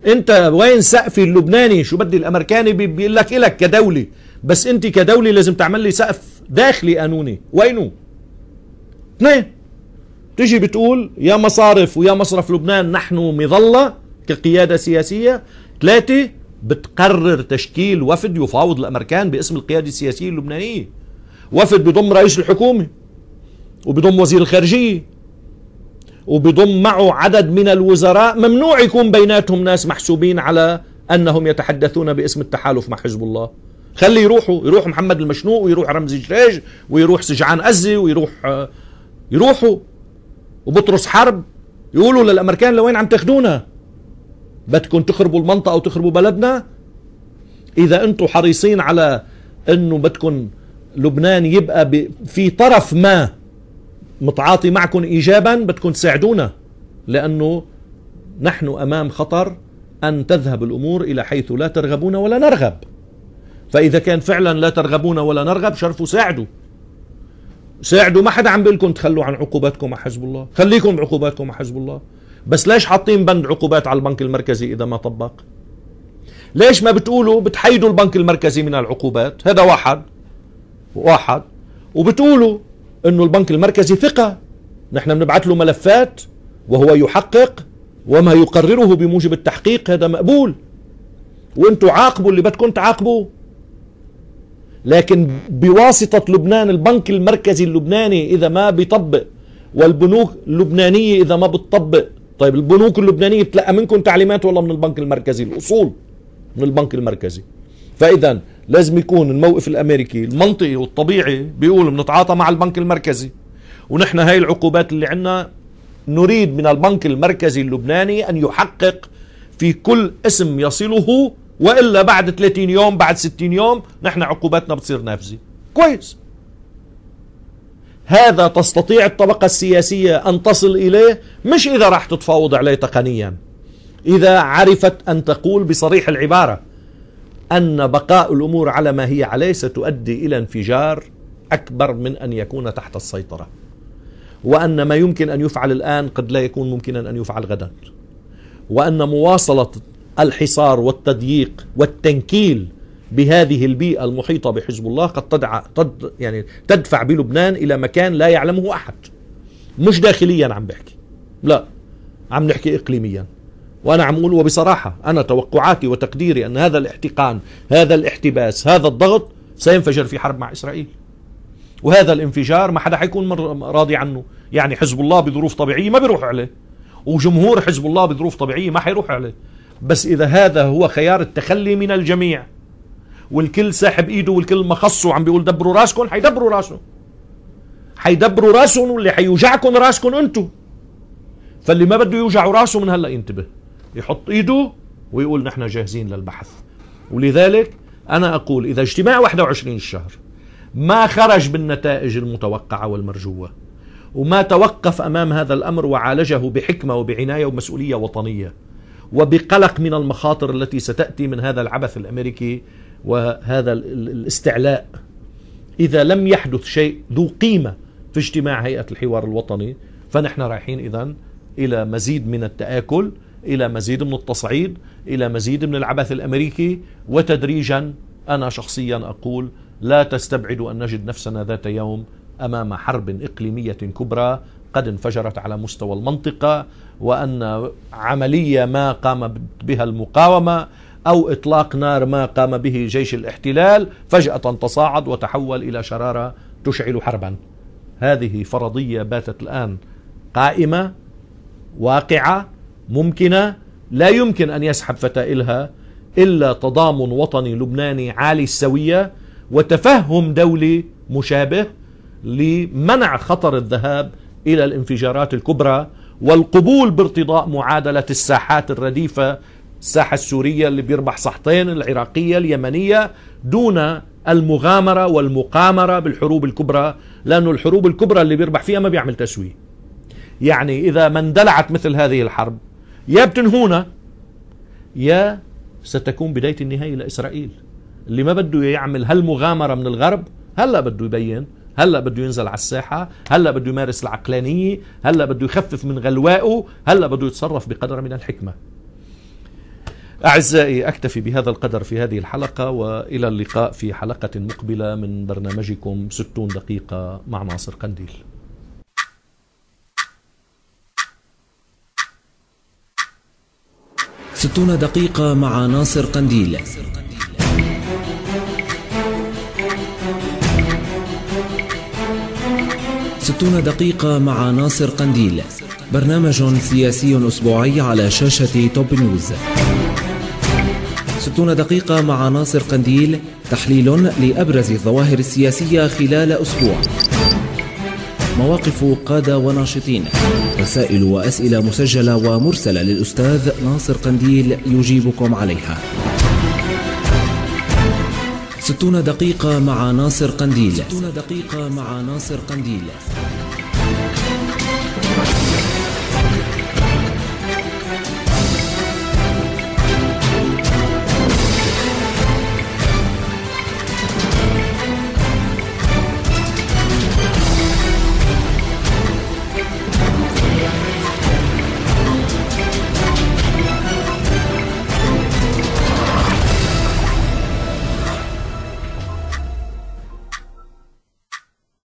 انت وين سقف اللبناني شو بدي الامريكاني بيقول لك الك كدوله بس انت كدوله لازم تعمل لي سقف داخلي قانوني وينه اثنين تجي بتقول يا مصارف ويا مصرف لبنان نحن مظله كقياده سياسيه ثلاثه بتقرر تشكيل وفد يفاوض الامريكان باسم القياده السياسيه اللبنانيه وفد بيضم رئيس الحكومة وبيضم وزير الخارجية وبيضم معه عدد من الوزراء ممنوع يكون بيناتهم ناس محسوبين على أنهم يتحدثون باسم التحالف مع حزب الله خلي يروحوا يروح محمد المشنوق ويروح رمزي جريج ويروح سجعان أزي ويروح آه، يروحوا وبطرس حرب يقولوا للأمريكان لوين عم تاخدونا بدكم تخربوا المنطقة وتخربوا بلدنا إذا أنتم حريصين على أنه بدكم لبنان يبقى في طرف ما متعاطي معكم ايجابا بدكم تساعدونا لانه نحن امام خطر ان تذهب الامور الى حيث لا ترغبون ولا نرغب فاذا كان فعلا لا ترغبون ولا نرغب شرفوا ساعدوا ساعدوا ما حدا عم بيقول لكم تخلوا عن عقوباتكم مع حزب الله خليكم بعقوباتكم مع حزب الله بس ليش حاطين بند عقوبات على البنك المركزي اذا ما طبق ليش ما بتقولوا بتحيدوا البنك المركزي من العقوبات هذا واحد واحد وبتقولوا انه البنك المركزي ثقة نحن بنبعث له ملفات وهو يحقق وما يقرره بموجب التحقيق هذا مقبول وانتوا عاقبوا اللي بدكم تعاقبوه لكن بواسطة لبنان البنك المركزي اللبناني إذا ما بيطبق والبنوك اللبنانية إذا ما بتطبق طيب البنوك اللبنانية بتلقى منكم تعليمات ولا من البنك المركزي الأصول من البنك المركزي فإذا لازم يكون الموقف الامريكي المنطقي والطبيعي بيقول بنتعاطى مع البنك المركزي ونحن هاي العقوبات اللي عندنا نريد من البنك المركزي اللبناني ان يحقق في كل اسم يصله والا بعد 30 يوم بعد 60 يوم نحن عقوباتنا بتصير نافذه كويس هذا تستطيع الطبقة السياسية أن تصل إليه مش إذا راح تتفاوض عليه تقنيا إذا عرفت أن تقول بصريح العبارة أن بقاء الأمور على ما هي عليه ستؤدي إلى انفجار أكبر من أن يكون تحت السيطرة وأن ما يمكن أن يفعل الآن قد لا يكون ممكنا أن يفعل غدا وأن مواصلة الحصار والتضييق والتنكيل بهذه البيئة المحيطة بحزب الله قد تدع تد يعني تدفع بلبنان إلى مكان لا يعلمه أحد مش داخليا عم بحكي لا عم نحكي إقليميا وأنا عم أقول وبصراحة أنا توقعاتي وتقديري أن هذا الاحتقان هذا الاحتباس هذا الضغط سينفجر في حرب مع إسرائيل وهذا الانفجار ما حدا حيكون راضي عنه يعني حزب الله بظروف طبيعية ما بيروح عليه وجمهور حزب الله بظروف طبيعية ما حيروح عليه بس إذا هذا هو خيار التخلي من الجميع والكل ساحب ايده والكل مخصه وعم بيقول دبروا راسكم حيدبروا راسهم حيدبروا راسهم واللي حيوجعكم راسكم انتم فاللي ما بده يوجعوا راسه من هلا ينتبه يحط ايده ويقول نحن جاهزين للبحث ولذلك انا اقول اذا اجتماع 21 الشهر ما خرج بالنتائج المتوقعه والمرجوه وما توقف امام هذا الامر وعالجه بحكمه وبعنايه ومسؤوليه وطنيه وبقلق من المخاطر التي ستاتي من هذا العبث الامريكي وهذا الاستعلاء اذا لم يحدث شيء ذو قيمه في اجتماع هيئه الحوار الوطني فنحن رايحين اذا الى مزيد من التاكل إلى مزيد من التصعيد إلى مزيد من العبث الأمريكي وتدريجا أنا شخصيا أقول لا تستبعد أن نجد نفسنا ذات يوم أمام حرب إقليمية كبرى قد انفجرت على مستوى المنطقة وأن عملية ما قام بها المقاومة أو إطلاق نار ما قام به جيش الاحتلال فجأة تصاعد وتحول إلى شرارة تشعل حربا هذه فرضية باتت الآن قائمة واقعة ممكنة لا يمكن أن يسحب فتائلها إلا تضامن وطني لبناني عالي السوية وتفهم دولي مشابه لمنع خطر الذهاب إلى الانفجارات الكبرى والقبول بارتضاء معادلة الساحات الرديفة الساحة السورية اللي بيربح صحتين العراقية اليمنية دون المغامرة والمقامرة بالحروب الكبرى لأن الحروب الكبرى اللي بيربح فيها ما بيعمل تسوية يعني إذا ما اندلعت مثل هذه الحرب يا بتنهونا يا ستكون بداية النهاية لإسرائيل اللي ما بده يعمل هالمغامرة من الغرب هلا بده يبين هلا بده ينزل على الساحة هلا بده يمارس العقلانية هلا بده يخفف من غلوائه هلا بده يتصرف بقدر من الحكمة أعزائي أكتفي بهذا القدر في هذه الحلقة وإلى اللقاء في حلقة مقبلة من برنامجكم 60 دقيقة مع ناصر قنديل ستون دقيقة مع ناصر قنديل ستون دقيقة مع ناصر قنديل برنامج سياسي أسبوعي على شاشة توب نيوز ستون دقيقة مع ناصر قنديل تحليل لأبرز الظواهر السياسية خلال أسبوع مواقف قادة وناشطين رسائل وأسئلة مسجلة ومرسلة للأستاذ ناصر قنديل يجيبكم عليها ستون دقيقة مع ناصر قنديل ستون دقيقة مع ناصر قنديل